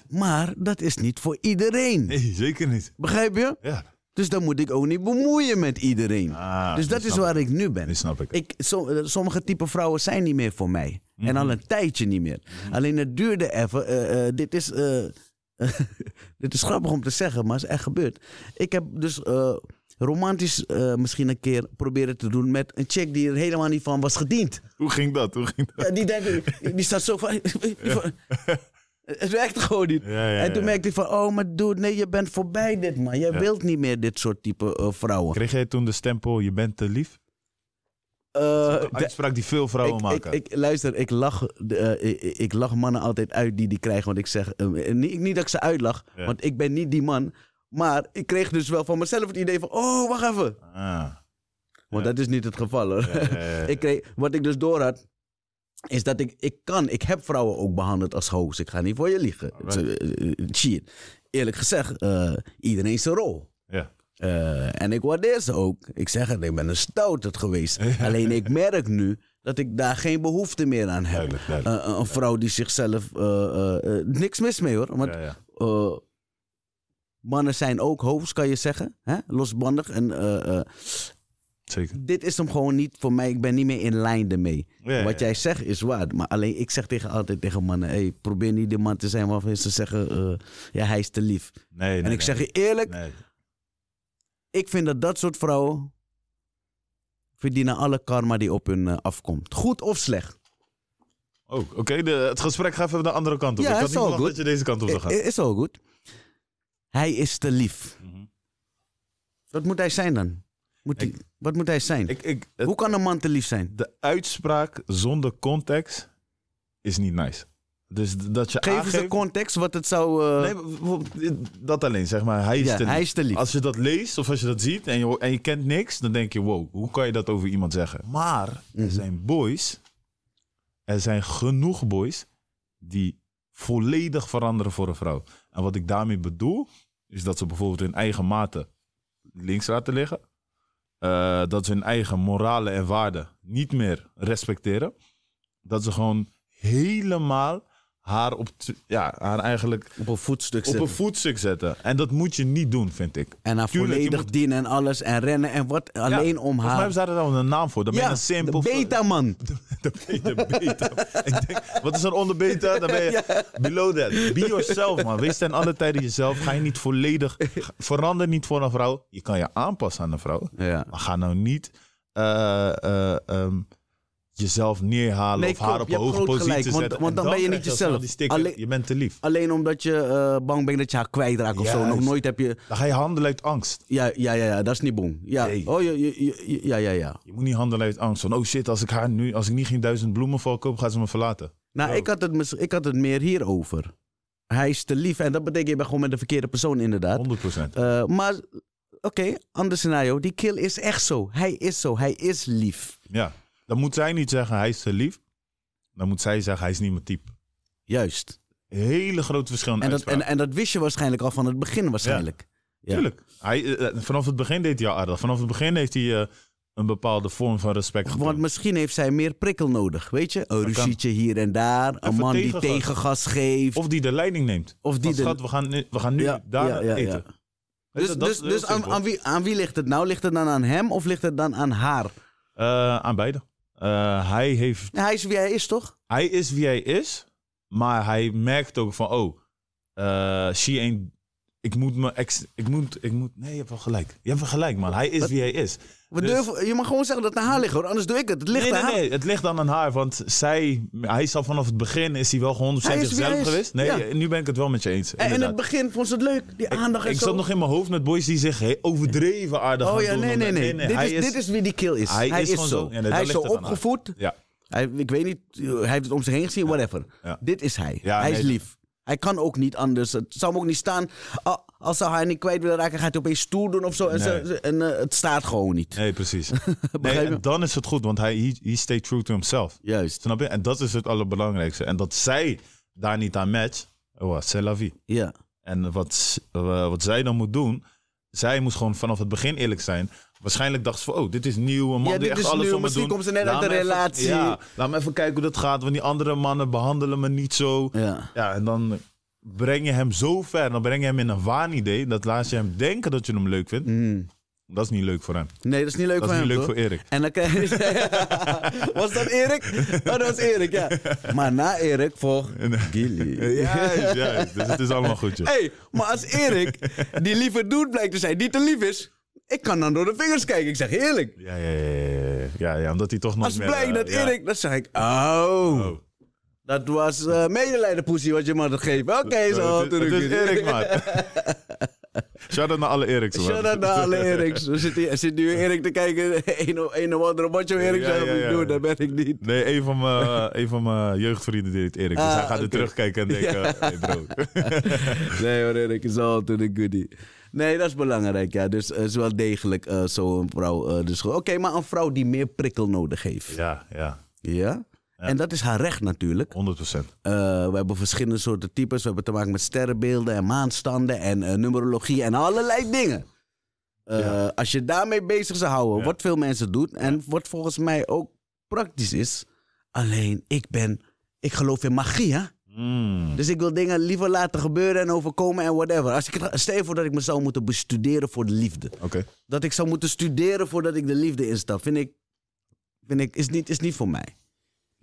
Maar dat is niet voor iedereen. Nee, zeker niet. Begrijp je? Ja. Dus dan moet ik ook niet bemoeien met iedereen. Ah, dus dat is waar ik. nu ben. Die snap ik. ik eh, sommige type vrouwen zijn niet meer voor mij. En mhm. al een tijdje niet meer. Mhm. Alleen het duurde even. Eh, eh, dit is. dit is grappig om te zeggen, maar het is echt gebeurd. Ik heb dus romantisch misschien een keer proberen te doen met een chick die er helemaal niet van was gediend. Hoe ging dat? Hoe ging dat? die, denkt, die staat zo van. Het werkt gewoon niet. en toen merkte ik van, oh, maar dude, nee, je bent voorbij dit, man. Jij wilt niet meer dit soort type eh, vrouwen. Kreeg jij toen de stempel, je bent te lief? Uh, uitspraak die veel vrouwen maken. Ik, ik, luister, ik lach, eh, ik, lach mannen altijd uit die die krijgen. Want ik zeg, niet, niet, dat ik ze uitlach, want ik ben niet die man. Maar ik kreeg dus wel van mezelf het idee van, oh, wacht even. Ah. Want dat is niet het geval hoor. Ja, ik kreeg, wat ik dus door had, is dat ik, ik kan, ik heb vrouwen ook behandeld als hoos. Ik ga niet voor je liegen. Right. Eh, eh, Eerlijk gezegd, uh, iedereen zijn rol. Ja. en ik waardeer ze ook. Ik zeg het, ik ben een stouter geweest. Alleen ik merk nu dat ik daar geen behoefte meer aan heb. een vrouw die zichzelf... niks mis mee hoor. Want mannen zijn ook hoofds, kan je zeggen. Hè? Losbandig. En dit is hem gewoon niet voor mij. Ik ben niet meer in lijn ermee. Wat jij zegt is waar. Maar alleen ik zeg tegen, altijd tegen mannen: hey, probeer niet de man te zijn waarvan ze zeggen: eh, ja, hij is te lief. Nee, en ik zeg je eerlijk: ik vind dat dat soort vrouwen verdienen alle karma die op hun eh, afkomt. Goed of slecht. Oh, oké. Het gesprek gaat even de andere kant op. Ja, ik had niet verwacht dat je deze kant op zou gaan. Is al goed. Hij is te lief. Mhm. Wat moet hij zijn dan? Moet hij... Wat moet hij zijn? Ik, ik, Hoe kan een man te lief zijn? De uitspraak zonder context is niet nice. Dus dat je Geef aangeeft, de context wat het zou. Eh, nee, dat alleen, zeg maar. Hij is, te lief. Als je dat leest of als je dat ziet en je, en je kent niks, dan denk je: wow, hoe kan je dat over iemand zeggen? Maar er mhm. zijn boys, er zijn genoeg boys die volledig veranderen voor een vrouw. En wat ik daarmee bedoel, is dat ze bijvoorbeeld hun eigen mate links laten liggen eh, dat ze hun eigen morale en waarden niet meer respecteren. Dat ze gewoon helemaal haar op, ja, haar eigenlijk op een voetstuk zetten. Op een voetstuk zetten. En dat moet je niet doen, vind ik. En haar volledig dienen en alles en rennen en wat alleen om haar. Volgens mij hebben ze daar een naam voor. Dan ja, ben je een simpel. De beta man. De, de, ik denk, wat is er onder beta? Dan ben je below that. Be yourself, man. Wees ten alle tijden jezelf. Ga je niet volledig. Verander niet voor een vrouw. Je kan je aanpassen aan een vrouw. Maar ga nou niet. Uh, jezelf neerhalen of haar op een hoge positie zetten. Want, dan, dan, ben je niet jezelf. Je, bent te lief. Alleen omdat je eh, bang bent dat je haar kwijtraakt of zo. Nog nooit heb je... Dan ga je handelen uit angst. Ja, ja, ja, ja dat is niet boem. Ja. Oh, je, ja, ja, ja. Je moet niet handelen uit angst. Van, oh shit, als ik haar nu... Als ik niet geen duizend bloemen voor koop, gaat ze me verlaten. Nou, ik had, het, ik had het meer hierover. Hij is te lief. En dat betekent, je bent gewoon met de verkeerde persoon inderdaad. 100%. Uh, eh, maar, oké, ander scenario. Die kill is echt zo. Hij is zo. Hij is lief. Ja. Dan moet zij niet zeggen hij is te lief. Dan moet zij zeggen hij is niet mijn type. Juist. Hele grote verschil. En dat, en, en, dat wist je waarschijnlijk al van het begin waarschijnlijk. Ja, Tuurlijk. Hij, eh, eh, vanaf het begin deed hij al aardig. Vanaf het begin heeft hij uh, een bepaalde vorm van respect. Want misschien heeft zij meer prikkel nodig, weet je? Een ruzietje hier en daar, een man die tegengas geeft. Of die de leiding neemt. Of die de... we gaan, nu, we gaan nu daar eten. Dus, dus, dus aan, aan, wie, ligt het nou? Ligt het dan aan hem of ligt het dan aan haar? aan beide. Eh, hij heeft. Hij is wie hij is, toch? Hij is wie hij is. Maar hij merkt ook van: oh, uh, she ain't. Ik moet me. Ex, ik moet. Ik moet. Nee, je hebt wel gelijk. Je hebt wel gelijk, man. Hij is wie hij is. We dus- je mag gewoon zeggen dat het naar haar ligt, hoor. Anders doe ik het. Het ligt nee, nee, nee, het ligt dan aan haar. Want zij, hij is al vanaf het begin is hij wel gewoon 100% zichzelf geweest. Nee, nu ben ik het wel met je eens. En in het begin vond ze het leuk, die aandacht ik, ik zat nog in mijn hoofd met boys die zich overdreven aardig oh, ja, Nee, nee, nee. dit, is, dit is wie die kill is. Hij, is, zo. hij is zo opgevoed. Ja. ik weet niet, eh, hij heeft het om zich heen gezien, whatever. Dit is hij. hij is lief. Hij kan ook niet anders. Het zou hem ook niet staan. Ah, als ze haar niet kwijt willen raken, gaat hij opeens stoer doen of zo. En, eh, het staat gewoon niet. Nee, precies. nee, en dan is het goed, want hij he, stay true to himself. Juist. Snap je? En dat is het allerbelangrijkste. En dat zij daar niet aan match. oh, c'est la vie. Ja. En wat, wat zij dan moet doen, zij moest gewoon vanaf het begin eerlijk zijn. Waarschijnlijk dacht ze van, oh, dit is nieuw. Een man die echt alles om me komt ze net uit een relatie. Even, ja, laat me even kijken hoe dat gaat. Want die andere mannen behandelen me niet zo. Ja, ja en dan breng je hem zo ver, dan breng je hem in een waanidee, dat laat je hem denken dat je hem leuk vindt. Mm. Dat is niet leuk voor hem. Nee, dat is niet leuk voor hem. Dat is niet leuk voor Erik. En dan je... was dat Erik? Oh, dat was Erik, ja. Maar na Erik volgt Gilly. Juist, juist. Dus het is allemaal goed, joh. hey, maar als Erik, die lieve doet blijkt te zijn, die te lief is... Ik kan dan door de vingers kijken, ik zeg eerlijk. Ja, ja, ja. Ja, ja, ja omdat hij toch nog Als blij dat eh, Erik... Dat Dan zeg ik, oh. oh. Dat was uh, medelijdenpoesie wat je me had gegeven. Oké, okay, eh, zo. Het is, is Erik, man. Shout-out naar alle Eriks, man. Shout-out naar alle Eriks. Er zit, zit nu Erik te kijken. Een, een of andere macho Erik zou ja, ja, doen. Dat ben ik niet. Nee, een van mijn, een van mijn jeugdvrienden deed Erik. dus hij ah, gaat er terugkijken en denken, ja. hey, bro. nee hoor, Erik is altijd een goodie. Nee, dat is belangrijk. Ja. Dus het eh, is wel degelijk zo'n vrouw. dus, Oké, maar een vrouw die meer prikkel nodig heeft. Ja, ja. Ja? En dat is haar recht natuurlijk. 100%. Eh, we hebben verschillende soorten types. We hebben te maken met sterrenbeelden en maanstanden en eh, numerologie en allerlei dingen. Eh, als je daarmee bezig zou houden, wat veel mensen doen en wat volgens mij ook praktisch is. Alleen ik ben, ik geloof in magie, hè? Hmm. Dus ik wil dingen liever laten gebeuren en overkomen en whatever. Als ik stel je voor dat ik me zou moeten bestuderen voor de liefde. Dat ik zou moeten studeren voordat ik de liefde instap, vind ik, vind ik is, niet, is niet voor mij.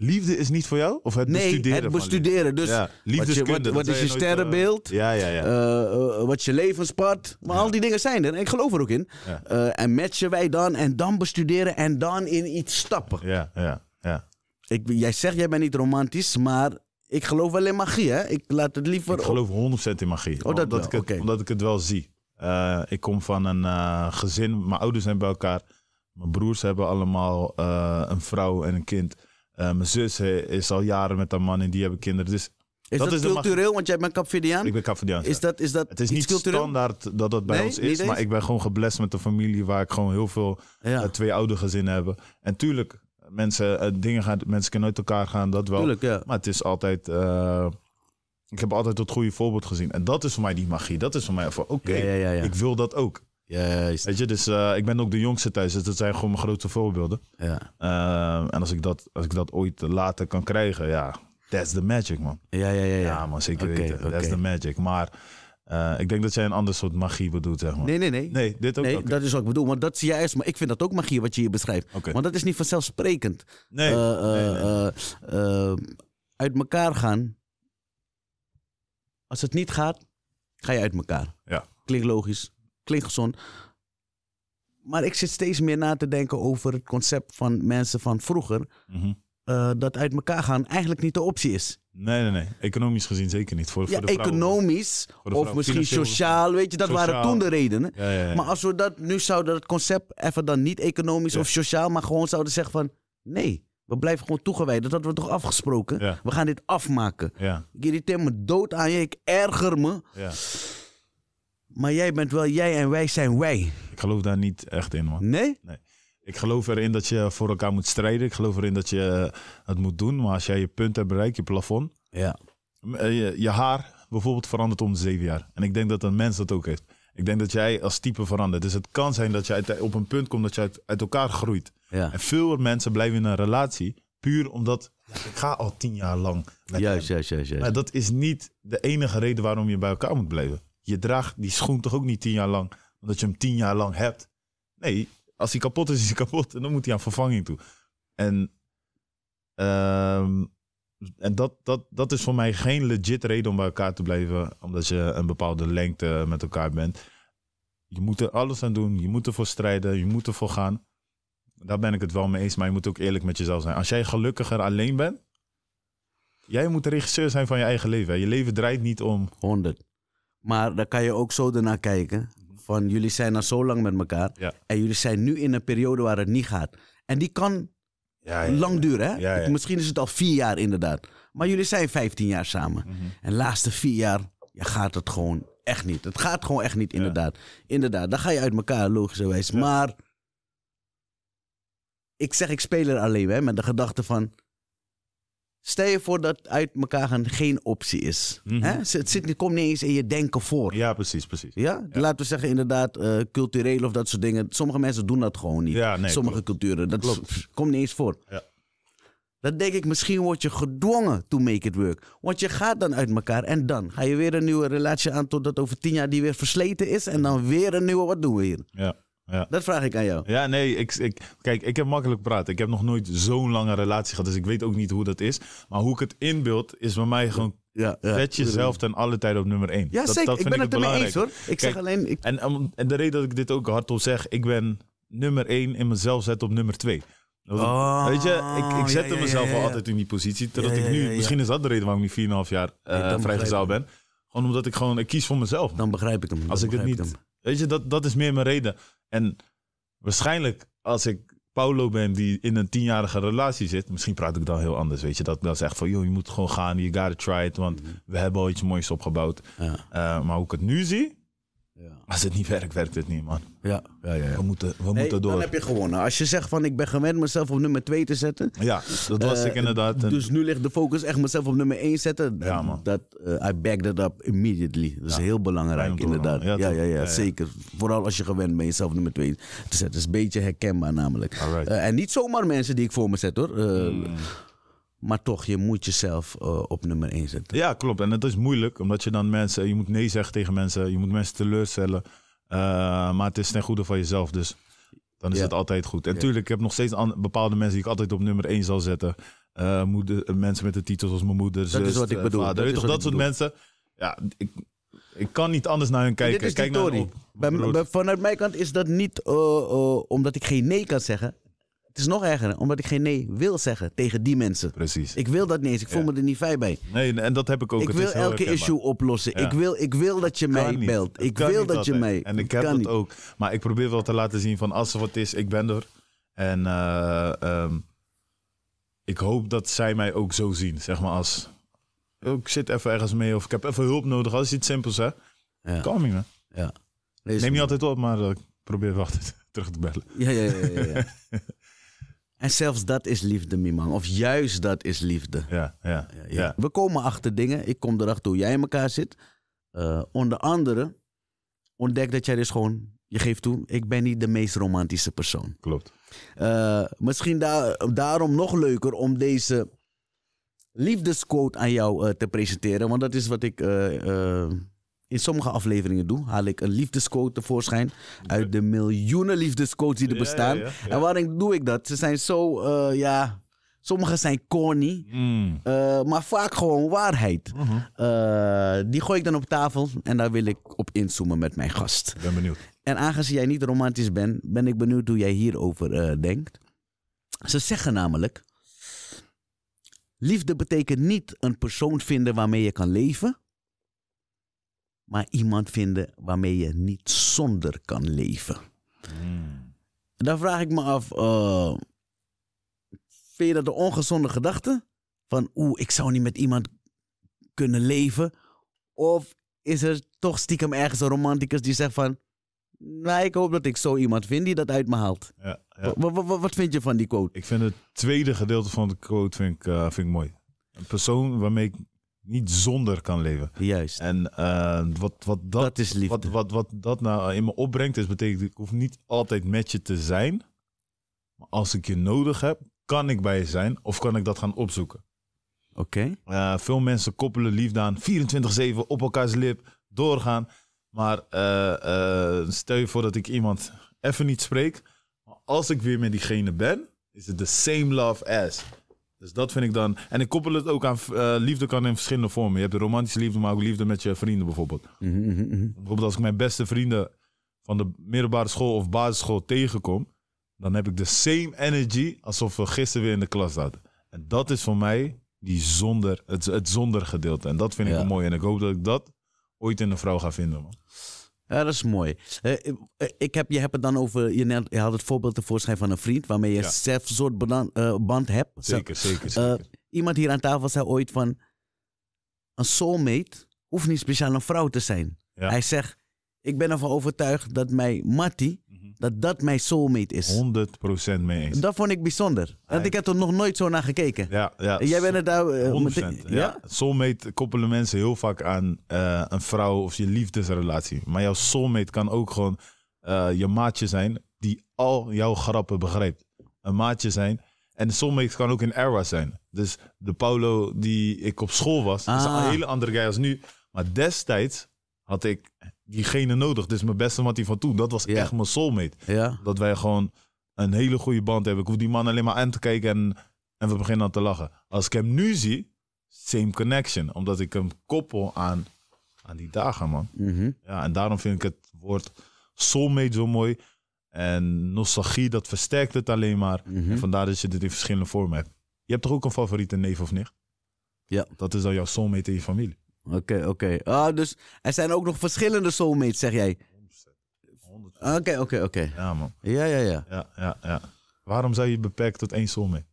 Liefde is niet voor jou? Of het nee, bestuderen? het bestuderen. Dus ja, liefdeskunde, wat, wat, is je, eh, sterrenbeeld? ja, ja, ja. Uh, wat je levenspad? Maar al die dingen zijn er. En ik geloof er ook in. en matchen wij dan en dan bestuderen en dan in iets stappen. Ja, ja, ja. Ik, jij zegt, jij bent niet romantisch, maar ik geloof wel in magie. Hè? Ik laat het liever... Ik geloof 100% in magie. Oh, omdat, ik het, omdat ik het wel zie. ik kom van een gezin. Mijn ouders zijn bij elkaar. Mijn broers hebben allemaal een vrouw en een kind. Eh, mijn zus is al jaren met haar man en die hebben kinderen. Dus is dat, is cultureel? Want jij bent Capverdiaan? Ik ben Capverdiaan. Is dat, is dat het is niet standaard dat dat bij ons is, maar ik ben gewoon geblest met een familie waar ik gewoon heel veel eh, twee oude gezinnen hebben. En tuurlijk, mensen, eh, dingen gaan, mensen kunnen uit elkaar gaan, dat wel. Tuurlijk, Maar het is altijd. ik heb altijd het goede voorbeeld gezien. En dat is voor mij die magie. Dat is voor mij van oké, ik wil dat ook. Juist. Weet je, dus eh, ik ben ook de jongste thuis. Dus dat zijn gewoon mijn grote voorbeelden. Ja. Eh, en als ik, dat, als ik dat ooit later kan krijgen, ja, that's the magic, man. Ja, ja, ja. Ja, ja man, zeker weten. That's the magic. Maar eh, ik denk dat jij een ander soort magie bedoelt, zeg maar. Nee, nee, nee. Nee, dit ook? Nee, dat is wat ik bedoel. Want dat is juist, maar ik vind dat ook magie wat je hier beschrijft. Want dat is niet vanzelfsprekend. Nee. nee, nee. uit elkaar gaan. Als het niet gaat, ga je uit elkaar. Ja. Klinkt logisch klinkt gezond. Maar ik zit steeds meer na te denken over het concept van mensen van vroeger. Mhm. Eh, dat uit elkaar gaan eigenlijk niet de optie is. Nee, nee, nee. Economisch gezien zeker niet. Voor, ja, voor de economisch of misschien sociaal, weet je. Dat waren toen de redenen. Ja, ja, maar als we dat nu zouden, dat concept even dan niet economisch of sociaal, maar gewoon zouden zeggen van nee. We blijven gewoon toegewijd. Dat hadden we toch afgesproken? We gaan dit afmaken. Ik irriteer me dood aan je. Ik erger me. Ja. Maar jij bent wel jij en wij zijn wij. Ik geloof daar niet echt in, man. Nee? Nee. Ik geloof erin dat je voor elkaar moet strijden. Ik geloof erin dat je het moet doen. Maar als jij je punt hebt bereikt, je plafond. Ja. Eh, je, je haar bijvoorbeeld verandert om de zeven jaar. En ik denk dat een mens dat ook heeft. Ik denk dat jij als type verandert. Dus het kan zijn dat je op een punt komt dat je uit, elkaar groeit. Ja. En veel mensen blijven in een relatie puur omdat ik ga al tien jaar lang. Juist, juist, juist, juist. Maar dat is niet de enige reden waarom je bij elkaar moet blijven je draagt die schoen toch ook niet tien jaar lang, omdat je hem tien jaar lang hebt. Nee, als hij kapot is, is hij kapot en dan moet hij aan vervanging toe. En, ehm, en dat, dat, dat is voor mij geen legit reden om bij elkaar te blijven, omdat je een bepaalde lengte met elkaar bent. Je moet er alles aan doen, je moet ervoor strijden, je moet ervoor gaan. Daar ben ik het wel mee eens, maar je moet ook eerlijk met jezelf zijn. Als jij gelukkiger alleen bent, jij moet de regisseur zijn van je eigen leven. Je leven draait niet om 100. Maar dan kan je ook zo daarna kijken. Van jullie zijn al zo lang met elkaar. En jullie zijn nu in een periode waar het niet gaat. En die kan lang duren. Hè? Misschien is het al vier jaar inderdaad. Maar jullie zijn 15 jaar samen. Mhm. En de laatste vier jaar gaat het gewoon echt niet. Het gaat gewoon echt niet, inderdaad. Inderdaad, dan ga je uit elkaar, logischerwijs. Maar ik zeg, ik speel er alleen hè, met de gedachte van... Stel je voor dat uit elkaar gaan geen optie is. Mm Het, zit, komt niet eens in je denken voor. Ja, precies, precies. Ja? Laten we zeggen inderdaad uh, cultureel of dat soort dingen. Sommige mensen doen dat gewoon niet. Sommige culturen, dat klopt. komt niet eens voor. Ja. Dan denk ik, misschien word je gedwongen to make it work. Want je gaat dan uit elkaar en dan ga je weer een nieuwe relatie aan totdat over tien jaar die weer versleten is. En dan weer een nieuwe, wat doen we hier? Ja. Ja. Dat vraag ik aan jou. Ja, nee, ik, ik, kijk, ik heb makkelijk praten. Ik heb nog nooit zo'n lange relatie gehad, dus ik weet ook niet hoe dat is. Maar hoe ik het inbeeld, is bij mij gewoon ja, ja, jezelf ten alle tijde op nummer 1. Ja, dat, zeker. Dat vind ik ben ik het ermee eens hoor. Ik zeg alleen. Ik... En, en, de reden dat ik dit ook hardop zeg, ik ben nummer 1 in mezelf zet op nummer 2. weet je, ik, ik zette mezelf al altijd in die positie. Totdat ik nu, misschien is dat de reden waarom ik nu 4,5 jaar uh, eh, vrijgezel ben. Gewoon omdat ik gewoon, ik kies voor mezelf. Dan begrijp ik hem. Als ik het niet. Weet je, dat, dat is meer mijn reden. En waarschijnlijk als ik Paulo ben die in een tienjarige relatie zit, misschien praat ik dan heel anders. Weet je, dat ik dan zeg van, joh, je moet gewoon gaan, you gotta try it, want mhm. we hebben al iets moois opgebouwd. Ja. Eh, maar hoe ik het nu zie, als het niet werkt, werkt het niet, man. Ja. Ja, ja, ja. We, moeten, we En moeten door. Dan heb je gewonnen. Als je zegt van ik ben gewend mezelf op nummer 2 te zetten. Ja, dat was eh, ik inderdaad. Dus nu ligt de focus echt mezelf op nummer 1 zetten. Ja, man. Dat, eh, I back that up immediately. Dat is heel belangrijk, inderdaad. Ja, ja, ja, zeker. Vooral als je gewend bent jezelf op nummer 2 te zetten. Dat is een beetje herkenbaar namelijk. Uh, en niet zomaar mensen die ik voor me zet hoor. Hmm. Maar toch, je moet jezelf eh, op nummer 1 zetten. Ja, klopt. En dat is moeilijk, omdat je dan mensen, je moet nee zeggen tegen mensen, je moet mensen teleurstellen. Eh, maar het is ten goede van jezelf, dus dan is het altijd goed. En tuurlijk, ik heb nog steeds bepaalde mensen die ik altijd op nummer 1 zal zetten. Uh, moeder, mensen met de titels als mijn moeder, dat is wat ik bedoel. dat, soort mensen. Ja, ik, ik kan niet anders naar hun kijken. Dit is Kijk naar op, vanuit mijn kant is dat niet omdat ik geen nee kan zeggen het is nog erger, omdat ik geen nee wil zeggen tegen die mensen. Precies. Ik wil dat niet eens. Ik voel me er niet fijn bij. Nee, en dat heb ik ook. Ik wil elke issue oplossen. Ik, wil, ik wil dat je mij belt. ik wil dat je mij. En ik heb het ook. Maar ik probeer wel te laten zien van als er wat is, ik ben er. En eh, ehm, ik hoop dat zij mij ook zo zien. Zeg maar als oh, ik zit even ergens mee of ik heb even hulp nodig. Als iets simpels hè. Ja. me man. Ja. Neem niet altijd op, maar eh, ik probeer wel altijd terug te bellen. ja, ja. ja, ja. En zelfs dat is liefde, Miman. Of juist dat is liefde. Ja, ja, ja, We komen achter dingen. Ik kom erachter hoe jij in elkaar zit. Eh, onder andere ontdek dat jij dus gewoon... Je geeft toe, ik ben niet de meest romantische persoon. Klopt. Eh, misschien daarom nog leuker om deze liefdesquote aan jou eh, te presenteren. Want dat is wat ik in sommige afleveringen doe, haal ik een liefdesquote tevoorschijn. Uit de miljoenen liefdesquotes die er bestaan. En waarom doe ik dat? Ze zijn zo, eh, ja. Sommige zijn corny, mm. eh, maar vaak gewoon waarheid. Mhm. Eh, die gooi ik dan op tafel en daar wil ik op inzoomen met mijn gast. Ik ben benieuwd. En aangezien jij niet romantisch bent, ben ik benieuwd hoe jij hierover denkt. Ze zeggen namelijk: Liefde betekent niet een persoon vinden waarmee je kan leven maar iemand vinden waarmee je niet zonder kan leven. Dan vraag ik me af, eh, vind je dat de ongezonde gedachte? Van oeh, ik zou niet met iemand kunnen leven. Of is er toch stiekem ergens een romanticus die zegt van... Nou, ik hoop dat ik zo iemand vind die dat uit me haalt. Ja, Wat vind je van die quote? Ik vind het tweede gedeelte van de quote vind ik, eh, vind ik mooi. Een persoon waarmee ik niet zonder kan leven. Juist. En eh, wat, wat, dat, is liefde. Wat, wat, wat dat nou in me opbrengt, is betekent ik hoef niet altijd met je te zijn. Maar als ik je nodig heb, kan ik bij je zijn of kan ik dat gaan opzoeken. Oké. Eh, veel mensen koppelen liefde aan 24-7 op elkaars lip, doorgaan. Maar eh, stel je voor dat ik iemand even niet spreek. Maar als ik weer met diegene ben, is het the same love as. Dus dat vind ik dan. En ik koppel het ook aan. Eh, liefde kan in verschillende vormen. Je hebt de romantische liefde, maar ook liefde met je vrienden bijvoorbeeld. Mhm, mhm, mhm. Bijvoorbeeld als ik mijn beste vrienden van de middelbare school of basisschool tegenkom, dan heb ik de same energy alsof we gisteren weer in de klas zaten. En dat is voor mij die zonder, het, het zonder gedeelte. En dat vind ik mooi. En ik hoop dat ik dat ooit in een vrouw ga vinden. Man. Ja, dat is mooi. Eh, eh, eh, ik heb, je hebt het dan over, je, net, had het voorbeeld tevoorschijn van een vriend waarmee je zelf een soort band, hebt. Zeker, zeker. zeker. iemand hier aan tafel zei ooit van, een soulmate hoeft niet speciaal een vrouw te zijn. Hij zegt, ik ben ervan overtuigd dat mijn Matty dat dat mijn soulmate is. 100% mee eens. Dat vond ik bijzonder. Want ik heb er nog nooit zo naar gekeken. Ja, ja. Jij bent er daar... 100%. Eh, Meteen, ja? Soulmate koppelen mensen heel vaak aan eh, een vrouw of je liefdesrelatie. Maar jouw soulmate kan ook gewoon eh, je maatje zijn die al jouw grappen begrijpt. Een maatje zijn. En soulmate kan ook een era zijn. Dus de Paulo die ik op school was, is een ah. hele andere guy als nu. Maar destijds had ik diegene nodig. Dit is mijn beste wat hij van toen. Dat was echt mijn soulmate. Ja. Dat wij gewoon een hele goede band hebben. Ik hoef die man alleen maar aan te kijken en, en we beginnen aan te lachen. Als ik hem nu zie, same connection. Omdat ik hem koppel aan, aan die dagen, man. Mhm. ja, en daarom vind ik het woord soulmate zo mooi. En nostalgie, dat versterkt het alleen maar. Mhm. En vandaar dat je dit in verschillende vormen hebt. Je hebt toch ook een favoriete neef of nicht? Ja. Dat is dan jouw soulmate in je familie? Oké, oké. Ah, dus er zijn ook nog verschillende soulmates, zeg jij? Oké, oké, oké. Ja, man. Ja, ja, ja, ja. Ja, ja, Waarom zou je beperkt tot één soulmate?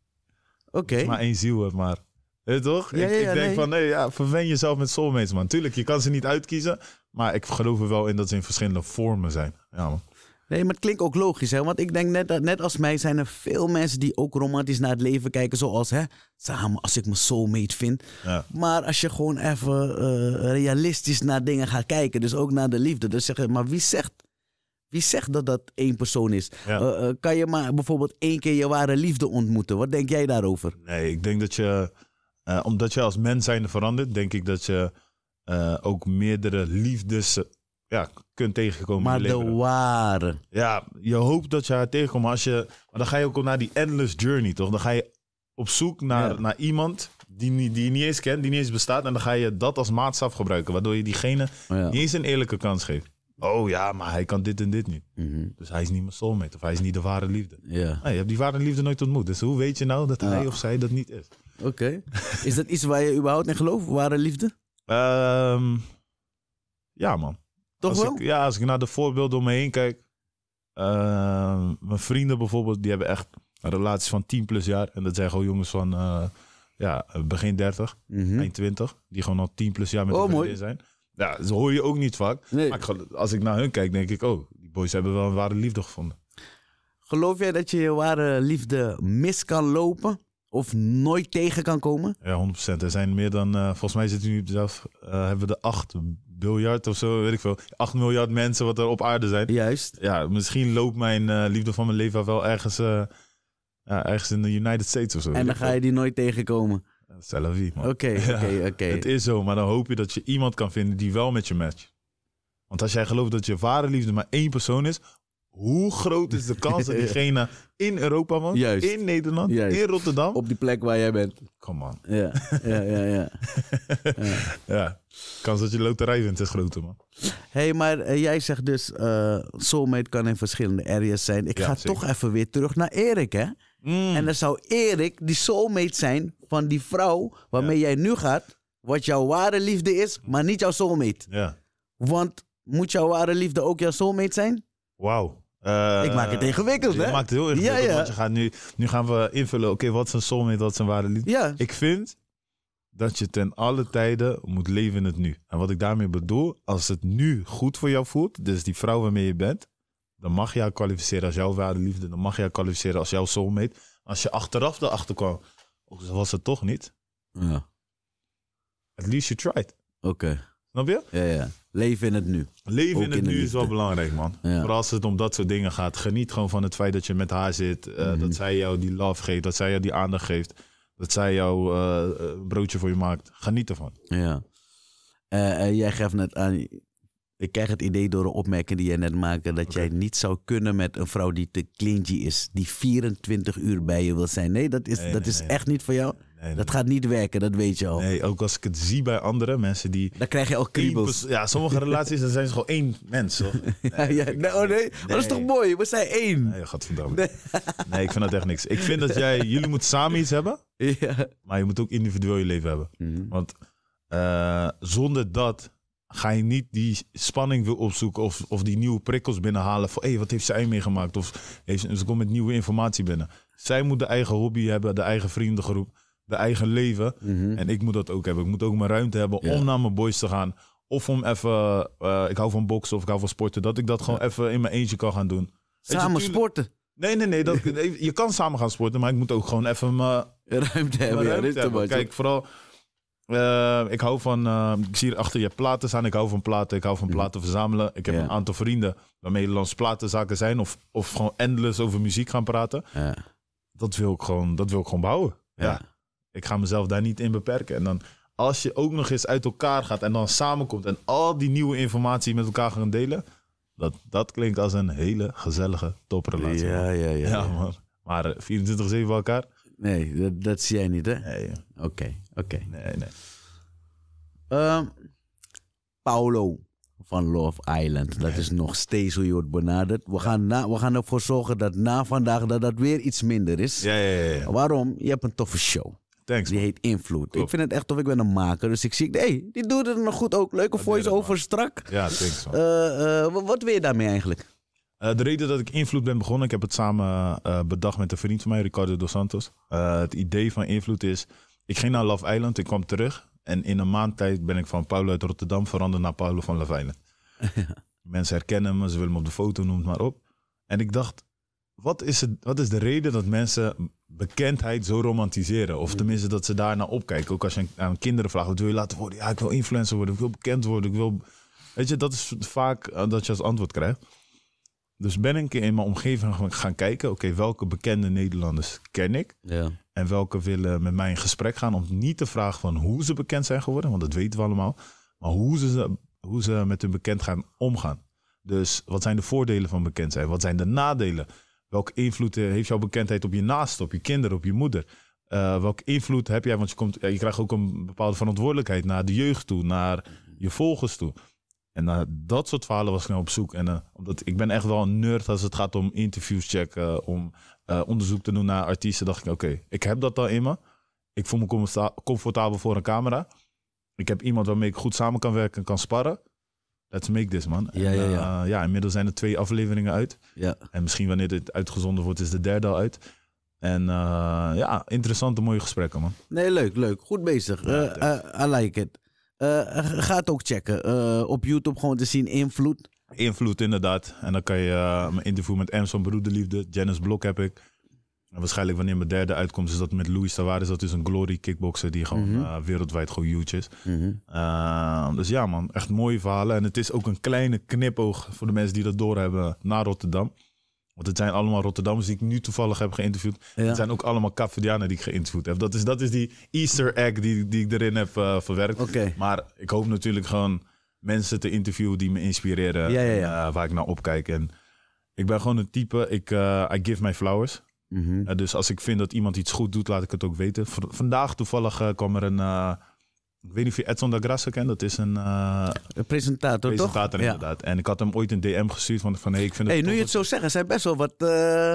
Oké. Okay. maar één ziel hebt, maar... He, toch? Ja, ik, ik, denk van, nee, ja, verwen jezelf met soulmates, man. Tuurlijk, je kan ze niet uitkiezen, maar ik geloof er wel in dat ze in verschillende vormen zijn. Ja, man. Nee, maar het klinkt ook logisch, hè? Want ik denk net, net als mij zijn er veel mensen die ook romantisch naar het leven kijken. Zoals, hè, samen als ik mijn soulmate vind. Ja. Maar als je gewoon even eh, realistisch naar dingen gaat kijken. Dus ook naar de liefde. Dus zeg maar wie zegt, wie zegt dat dat één persoon is? Eh, eh, kan je maar bijvoorbeeld één keer je ware liefde ontmoeten? Wat denk jij daarover? Nee, ik denk dat je, omdat je als mens zijnde verandert, denk ik dat je ook meerdere liefdes ja, kunt tegenkomen. Maar de ware. Ja, je hoopt dat je haar tegenkomt. Maar, als je, maar dan ga je ook naar die endless journey, toch? Dan ga je op zoek naar, naar iemand die, niet, die je niet eens kent, die niet eens bestaat. En dan ga je dat als maatstaf gebruiken, waardoor je diegene oh niet eens een eerlijke kans geeft. Oh ja, maar hij kan dit en dit niet. Mhm. Dus hij is niet mijn soulmate of hij is niet de ware liefde. ja je hebt die ware liefde nooit ontmoet. Dus hoe weet je nou dat hij of zij dat niet is? Oké. is dat iets waar je überhaupt in gelooft, ware liefde? Ehm, ja, man. Toch wel? ja, als ik naar de voorbeelden om me heen kijk. Eh, mijn vrienden bijvoorbeeld, die hebben echt relaties van 10 plus jaar. En dat zijn gewoon jongens van eh, ja, begin 30, mhm. eind -hmm. Die gewoon al 10 plus jaar met oh, elkaar zijn. Ja, dat hoor je ook niet vaak. Nee. Maar als ik naar hun kijk, denk ik, oh, die boys hebben wel een ware liefde gevonden. Geloof jij dat je je ware liefde mis kan lopen? Of nooit tegen kan komen? Ja, 100%. Er zijn meer dan, eh, volgens mij zitten we nu zelf, hebben we de acht biljard of zo, weet ik veel. 8 miljard mensen wat er op aarde zijn. Juist. Ja, misschien loopt mijn eh, liefde van mijn leven wel ergens, eh, ja, ergens in de United States of zo. En dan ga je die nooit tegenkomen. C'est man. Oké, oké, oké. Het is zo, maar dan hoop je dat je iemand kan vinden die wel met je matcht. Want als jij gelooft dat je ware liefde maar één persoon is, hoe groot is de kans dat diegene in Europa man, Juist. in Nederland, in Rotterdam? Op die plek waar jij bent. Come on. Ja, ja, ja. Ja, ja. kans dat je loterij wint is groter, man. hey, maar eh, jij zegt dus, uh, soulmate kan in verschillende areas zijn. Ik ga toch even weer terug naar Erik, hè? Mm. En dan zou Erik die soulmate zijn van die vrouw waarmee jij nu gaat, wat jouw ware liefde is, maar niet jouw soulmate. Ja. Want moet jouw ware liefde ook jouw soulmate zijn? Wauw. ik maak het eh, ingewikkeld, hè? Je maakt het heel ingewikkeld, ja, ja. want je gaat nu, nu gaan we invullen, oké, wat is een soulmate, wat zijn waarde liefde? Ja. Ik vind dat je ten alle tijden moet leven in het nu. En wat ik daarmee bedoel, als het nu goed voor jou voelt, dus die vrouw waarmee je bent, dan mag je haar kwalificeren als jouw ware liefde, dan mag je haar kwalificeren als jouw soulmate. Als je achteraf erachter kwam, oh, was het toch niet? Ja. At least you tried. Oké. Snap je? Ja, ja. Leven in het nu. Leven in het nu is wel belangrijk, man. Ja. Vooral als het om dat soort dingen gaat. Geniet gewoon van het feit dat je met haar zit. Eh, mhm. Dat zij jou die love geeft. Dat zij jou die aandacht geeft. Dat zij jou eh, eh, broodje voor je maakt. Geniet ervan. Ja. Uh, jij geeft net aan. Ik krijg het idee door de opmerking die jij net maakte. dat jij niet zou kunnen met een vrouw die te clingy is. die 24 uur bij je wil zijn. Nee, dat is, dat is echt niet voor jou dat gaat niet werken, dat weet je al. Nee, ook als ik het zie bij andere mensen die... Dan krijg je al kriebels. Ja, sommige relaties, dan zijn ze gewoon één mens, toch? Nee, oh nee. Maar dat is toch mooi? We zijn één. Nee, Nee. ik vind dat echt niks. Ik vind dat jij... Jullie moeten samen iets hebben. Ja. Maar je moet ook individueel je leven hebben. Mhm. Want eh, zonder dat ga je niet die spanning wil opzoeken of, of die nieuwe prikkels binnenhalen. Van hey, wat heeft zij meegemaakt? Of heeft, ze komt met nieuwe informatie binnen. Zij moet de eigen hobby hebben, de eigen vriendengroep de eigen leven. Mhm. En ik moet dat ook hebben. Ik moet ook mijn ruimte hebben om naar mijn boys te gaan. Of om even, eh, ik hou van boksen of ik hou van sporten. Dat ik dat gewoon even in mijn eentje kan gaan doen. Samen sporten. Nee, nee, nee. Dat, je kan samen gaan sporten, maar ik moet ook gewoon even mijn ruimte hebben. Kijk, vooral, eh, ik hou van, uh, ik zie achter je platen staan. Ik hou van platen, ik hou van mhm. platen verzamelen. Ik heb een aantal vrienden waarmee Nederlands platenzaken zijn of, of gewoon endless over muziek gaan praten. Ja. Dat, wil ik gewoon, dat wil ik gewoon bouwen. Ja ik ga mezelf daar niet in beperken. En dan als je ook nog eens uit elkaar gaat en dan samenkomt en al die nieuwe informatie met elkaar gaan delen. Dat, dat klinkt als een hele gezellige toprelatie. Ja, ja, ja. Maar 24-7 eh, elkaar? Nee, dat, zie jij niet, hè? Nee. Oké, oké. Nee, nee. Um, Paolo van Love Island. Dat is nog steeds hoe je wordt benaderd. We gaan, na, we gaan ervoor zorgen dat na vandaag dat dat weer iets minder is. Ja, ja, ja. Waarom? Je hebt een toffe show die heet Invloed. Ik vind het echt tof. Ik ben een maker. Dus ik zie, hé, hey, die doet het nog goed ook. Leuke voice-over, strak. Ja, thanks. Uh, uh, wat wil je daarmee eigenlijk? Eh, de reden dat ik Invloed ben begonnen, ik heb het samen bedacht met een vriend van mij, Ricardo Dos Santos. het idee van Invloed is, ik ging naar Love Island, ik kwam terug. En in een maand tijd ben ik van Paulo uit Rotterdam veranderd naar Paulo van Love Island. Mensen herkennen me, ze willen me op de foto, noem het maar op. En ik dacht, wat is, het, wat is de reden dat mensen bekendheid zo romantiseren. Of tenminste dat ze daarna opkijken. Ook als je aan kinderen vraagt, wat wil je laten worden? Ja, ik wil influencer worden, ik wil bekend worden, ik wil... Weet je, dat is vaak eh, dat je als antwoord krijgt. Dus ben ik in mijn omgeving gaan kijken, oké, welke bekende Nederlanders ken ik? Ja. En welke willen met mij in gesprek gaan om niet te vragen van hoe ze bekend zijn geworden, want dat weten we allemaal. Maar hoe ze, hoe ze met hun bekend gaan omgaan. Dus wat zijn de voordelen van bekend zijn? Wat zijn de nadelen? Welke invloed eh, heeft jouw bekendheid op je naasten, op je kinderen, op je moeder? Uh, welke invloed heb jij? Want je, komt, eh, je krijgt ook een bepaalde verantwoordelijkheid naar de jeugd toe, naar je volgers toe. En naar dat soort verhalen was ik nou op zoek. En, omdat ik ben echt wel een nerd als het gaat om interviews checken, om onderzoek te doen naar artiesten. Dacht ik, oké, ik heb dat al in Ik voel me comfortabel voor een camera. Ik heb iemand waarmee ik goed samen kan werken en kan sparren. Let's make this, man. ja, ja, ja. Eh, ja, inmiddels zijn er twee afleveringen uit. Ja. En misschien wanneer dit uitgezonden wordt, is de derde al uit. En eh, ja, interessante, mooie gesprekken, man. Nee, leuk, leuk. Goed bezig. Ja, eh, I, like it. ga het ook checken. op YouTube gewoon te zien, Invloed. Invloed, inderdaad. En dan kan je mijn interview met van Broederliefde, Janice Blok heb ik. En waarschijnlijk wanneer mijn derde uitkomt, is dat met Luis Tavares. Dat is een glory kickboxer die gewoon mhm. eh, wereldwijd gewoon huge is. Mhm. Eh, dus ja man, echt mooie verhalen. En het is ook een kleine knipoog voor de mensen die dat doorhebben naar Rotterdam. Want het zijn allemaal Rotterdammers die ik nu toevallig heb geïnterviewd. Ja. Het zijn ook allemaal Cafedianen die ik geïnterviewd heb. Dat is, dat is die easter egg die, die ik erin heb eh, verwerkt. Maar ik hoop natuurlijk gewoon mensen te interviewen die me inspireren. waar ik naar opkijk. En ik ben gewoon een type, ik, I give my flowers. Mhm. Eh, dus als ik vind dat iemand iets goed doet, laat ik het ook weten. vandaag toevallig eh, kwam er een eh, ik weet niet of je Edson da Grasse kent, dat is een... Uh, een presentator, presentator, inderdaad. En ik had hem ooit een DM gestuurd van, van hey, ik vind het... Hey, nu je het zo zegt, er zijn best wel wat eh,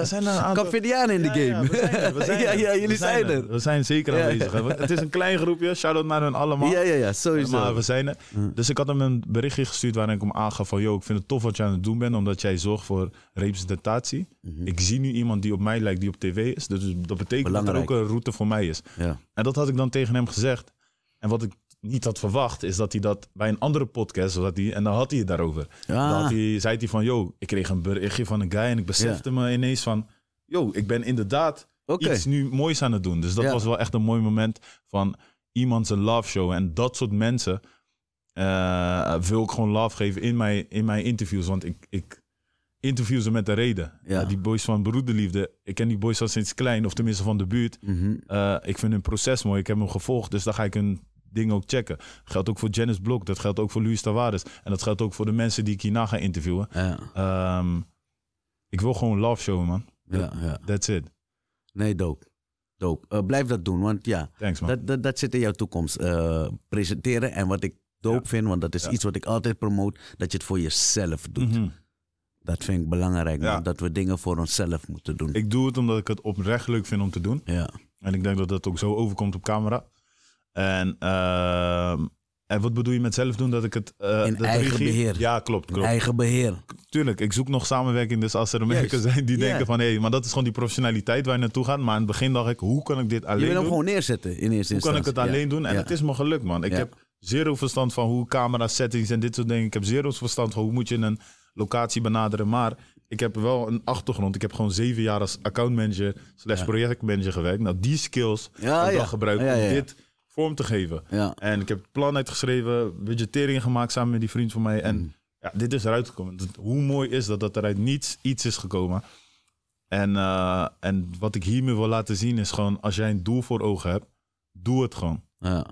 zijn een aantal... in de game. Ja, ja, jullie zijn, er. er. We zijn zeker aanwezig. het is een klein groepje, shout-out naar hen allemaal. Ja, ja, ja, sowieso. Maar we zijn er. Mm. Dus ik had hem een berichtje gestuurd waarin ik hem aangaf van... yo, ik vind het tof wat jij aan het doen bent, omdat jij zorgt voor representatie. Mhm. Ik zie nu iemand die op mij lijkt, die op tv is. Dus dat betekent dat er ook een route voor mij is. En dat had ik dan tegen hem gezegd. En wat ik niet had verwacht, is dat hij dat bij een andere podcast, dat en dan had hij het daarover. Ja. Dan hij, zei hij van, yo, ik kreeg een berichtje van een guy en ik besefte me ineens van, yo, ik ben inderdaad iets nu moois aan het doen. Dus dat was wel echt een mooi moment van iemand zijn love show. En dat soort mensen uh, wil ik gewoon love geven in mijn, in mijn interviews, want ik, ik interview ze met de reden. Ja. die boys van Broederliefde, ik ken die boys al sinds klein, of tenminste van de buurt. Mm -hmm. ik vind hun proces mooi, ik heb hem gevolgd, dus daar ga ik hun dingen ook checken. geldt ook voor Janice Blok, dat geldt ook voor Luis Tavares. En dat geldt ook voor de mensen die ik hierna ga interviewen. Ja. Ehm, ik wil gewoon love show, man. ja. That's it. Nee, dope. Dope. Eh, blijf dat doen, want ja, Thanks, man. Dat, dat, zit in jouw toekomst. Eh, presenteren en wat ik dope vind, want dat is iets wat ik altijd promote, dat je het voor jezelf doet. Mhm. Dat vind ik belangrijk, dat we dingen voor onszelf moeten doen. Ik doe het omdat ik het oprecht leuk vind om te doen. Ja. En ik denk dat dat ook zo overkomt op camera. En, ehm, en wat bedoel je met zelf doen? Dat ik het. Eh, in eigen beheer. Ja, klopt. klopt. eigen beheer. Tuurlijk, ik zoek nog samenwerking. Dus als er mensen zijn die denken: van hé, maar dat is gewoon die professionaliteit waar je naartoe gaat. Maar aan het begin dacht ik: hoe kan ik dit alleen doen? Je wil hem gewoon neerzetten in eerste instantie. Hoe kan ik het alleen doen? En het is me gelukt, man. Ik heb zero verstand van hoe camera settings en dit soort dingen. Ik heb zero verstand van hoe moet je een locatie benaderen. Maar ik heb wel een achtergrond. Ik heb gewoon zeven jaar als accountmanager slash projectmanager gewerkt. Nou, die skills ja, ja. gebruik ik ja, ja, dit vorm te geven. Ja. En ik heb het plan uitgeschreven, budgettering gemaakt samen met die vriend van mij. En mm. ja, dit is eruit gekomen. hoe mooi is dat dat eruit niets iets is gekomen. En, eh, en wat ik hiermee wil laten zien is gewoon, als jij een doel voor ogen hebt, doe het gewoon. Ja.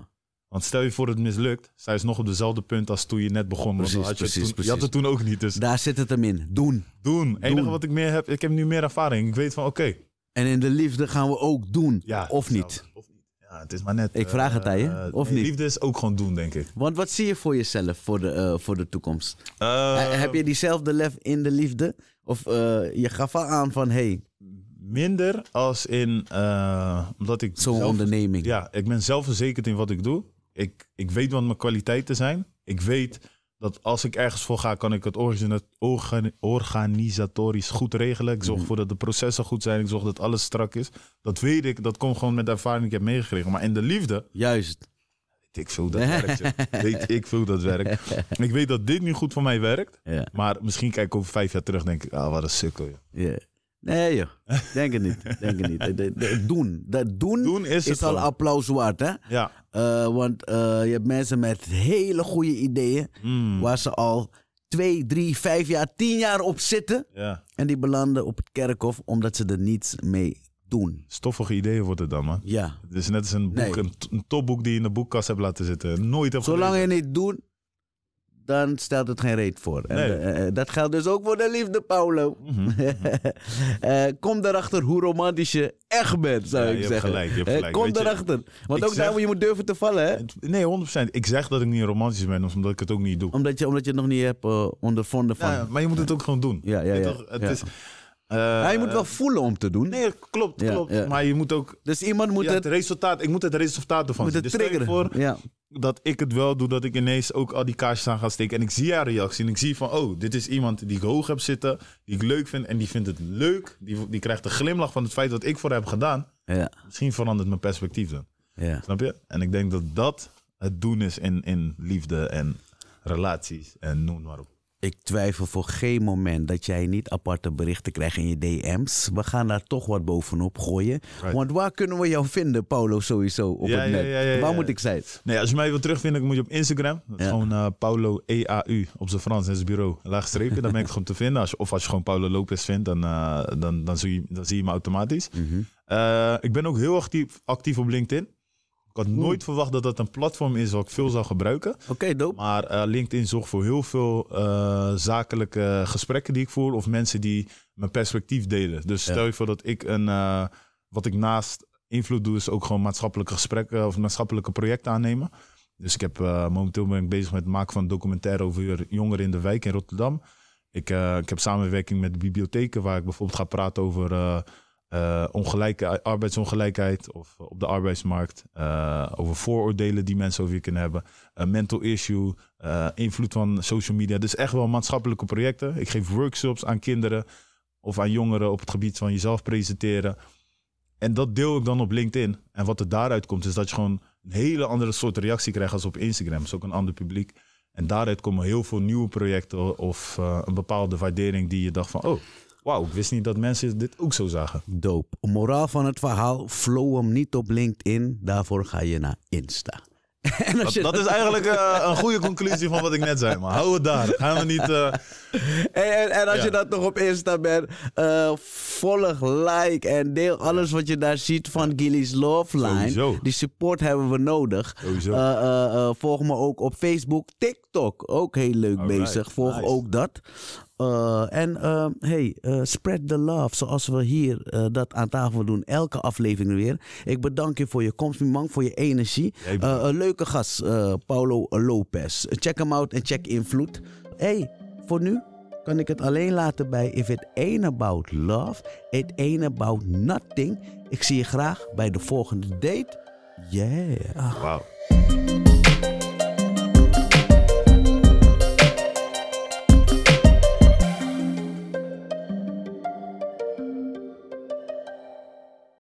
Want stel je voor het mislukt, zij is nog op dezelfde punt als toen je net begon. Precies, had je, precies, precies. je had het toen ook niet. Dus. Daar zit het hem in. Doen. Doen. Het enige wat ik meer heb, ik heb nu meer ervaring. Ik weet van oké. En in de liefde gaan we ook doen. of, niet. of niet het is maar net. Ik vraag het aan je, eh, of niet? Liefde is ook gewoon doen, denk ik. Want wat zie je voor jezelf voor de, eh, voor de toekomst? Eh, ehm, heb je diezelfde lef in de liefde? Of je gaf wel aan van, hey, minder als in omdat ik zo'n onderneming. Ja, ik ben zelfverzekerd in wat ik doe. Ik, ik weet wat mijn kwaliteiten zijn. Ik weet dat als ik ergens voor ga, kan ik het organisatorisch goed regelen. Ik zorg mhm. ervoor dat de processen goed zijn. Ik zorg dat alles strak is. Dat weet ik. Dat komt gewoon met de ervaring die ik heb meegekregen. Maar in de liefde. Juist. Weet ik veel dat werkt. weet ik veel dat werkt. Ik weet dat dit nu goed voor mij werkt. Maar misschien kijk ik over vijf jaar terug en denk ik, ah, wat een sukkel. Ja. Nee joh, denk het niet. Denk het niet. doen. Dat doen, is, al applaus waard. Hè? Ja. Eh, want eh, je hebt mensen met hele goede ideeën. Hmm. Waar ze al twee, drie, vijf jaar, tien jaar op zitten. Ja. En die belanden op het kerkhof omdat ze er niets mee doen. Stoffige ideeën wordt het dan man. Ja. Het is net als een, een, topboek die je in de boekkast hebt laten zitten. Nooit Zolang je niet doet, dan stelt het geen reet voor. En, eh, eh, dat geldt dus ook voor de liefde, Paolo. Mm kom daarachter hoe romantisch je echt bent, zou ik je zeggen. Hebt gelijk, je hebt gelijk. kom Weet daarachter. Want ook zeg, daar moet je moet durven te vallen, hè? Nee, 100%. Ik zeg dat ik niet romantisch ben, omdat ik het ook niet doe. Omdat je, omdat je het nog niet hebt ondervonden van. Ja, maar je moet het ook gewoon doen. Ja, ja, ja, toch, het Is, eh, ja, je moet wel voelen om te doen. Nee, klopt, klopt. Maar je moet ook Dus iemand moet ja, het resultaat, ik moet het resultaat ervan Moet zien. het Dus triggeren. voor Ja. dat ik het wel doe, dat ik ineens ook al die kaarsjes aan ga steken. En ik zie haar reactie en ik zie van, oh, dit is iemand die ik hoog heb zitten, die ik leuk vind en die vindt het leuk. Die, die krijgt een glimlach van het feit wat ik voor haar heb gedaan. Ja. Misschien verandert mijn perspectief dan. Ja. Snap je? En ik denk dat dat het doen is in, in liefde en relaties en noem maar op. Ik twijfel voor geen moment dat jij niet aparte berichten krijgt in je DM's. We gaan daar toch wat bovenop gooien. Want waar kunnen we jou vinden, Paulo, sowieso op het net? waar moet ik zijn? Nee, als je mij wil terugvinden, moet je op Instagram. Dat is gewoon uh, Paulo EAU op zijn Frans en zijn bureau. Laagstreepje, dan ben ik gewoon te vinden. of als je gewoon Paulo Lopez vindt, dan, eh, dan, dan, zie, je, dan zie je me automatisch. Mhm. Eh, ik ben ook heel actief op LinkedIn. Ik had nooit verwacht dat dat een platform is wat ik veel zou gebruiken. Oké, dope. Maar eh, LinkedIn zorgt voor heel veel eh, zakelijke gesprekken die ik voer. Of mensen die mijn perspectief delen. Dus stel je voor dat ik een... Eh, wat ik naast invloed doe, is ook gewoon maatschappelijke gesprekken of maatschappelijke projecten aannemen. Dus ik heb momenteel ben ik bezig met het maken van een documentaire over jongeren in de wijk in Rotterdam. Ik, ik heb samenwerking met bibliotheken waar ik bijvoorbeeld ga praten over uh, ongelijke, arbeidsongelijkheid of eh, op de arbeidsmarkt, eh, over vooroordelen die mensen over je kunnen hebben, een mental issue, invloed van social media. Dus echt wel maatschappelijke projecten. Ik geef workshops aan kinderen of aan jongeren op het gebied van jezelf presenteren. En dat deel ik dan op LinkedIn. En wat er daaruit komt, is dat je gewoon een hele andere soort reactie krijgt als op Instagram. Dat is ook een ander publiek. En daaruit komen heel veel nieuwe projecten of een bepaalde waardering die je dacht van, oh, Wauw, ik wist niet dat mensen dit ook zo zagen. Doop. Moraal van het verhaal, flow hem niet op LinkedIn. Daarvoor ga je naar Insta. dat, is eigenlijk eh, een goede conclusie van wat ik net zei, maar hou het daar. Gaan we niet. En, eh, en, en, als je dat nog op Insta bent, eh, volg, like en deel alles wat je daar ziet van Gilly's Love Line. Die support hebben we nodig. volg me ook op Facebook, TikTok, ook heel leuk bezig. Volg ook dat. Eh, en ehm, hey, eh, spread the love. Zoals we hier eh, dat aan tafel doen. Elke aflevering weer. Ik bedank je voor je komst, Mimang. Voor je energie. leuke gast, Paulo Lopez. Check hem out en check invloed. Hey, voor nu kan ik het alleen laten bij If It Ain't About Love, It Ain't About Nothing. Ik zie je graag bij de volgende date. Yeah. Wow.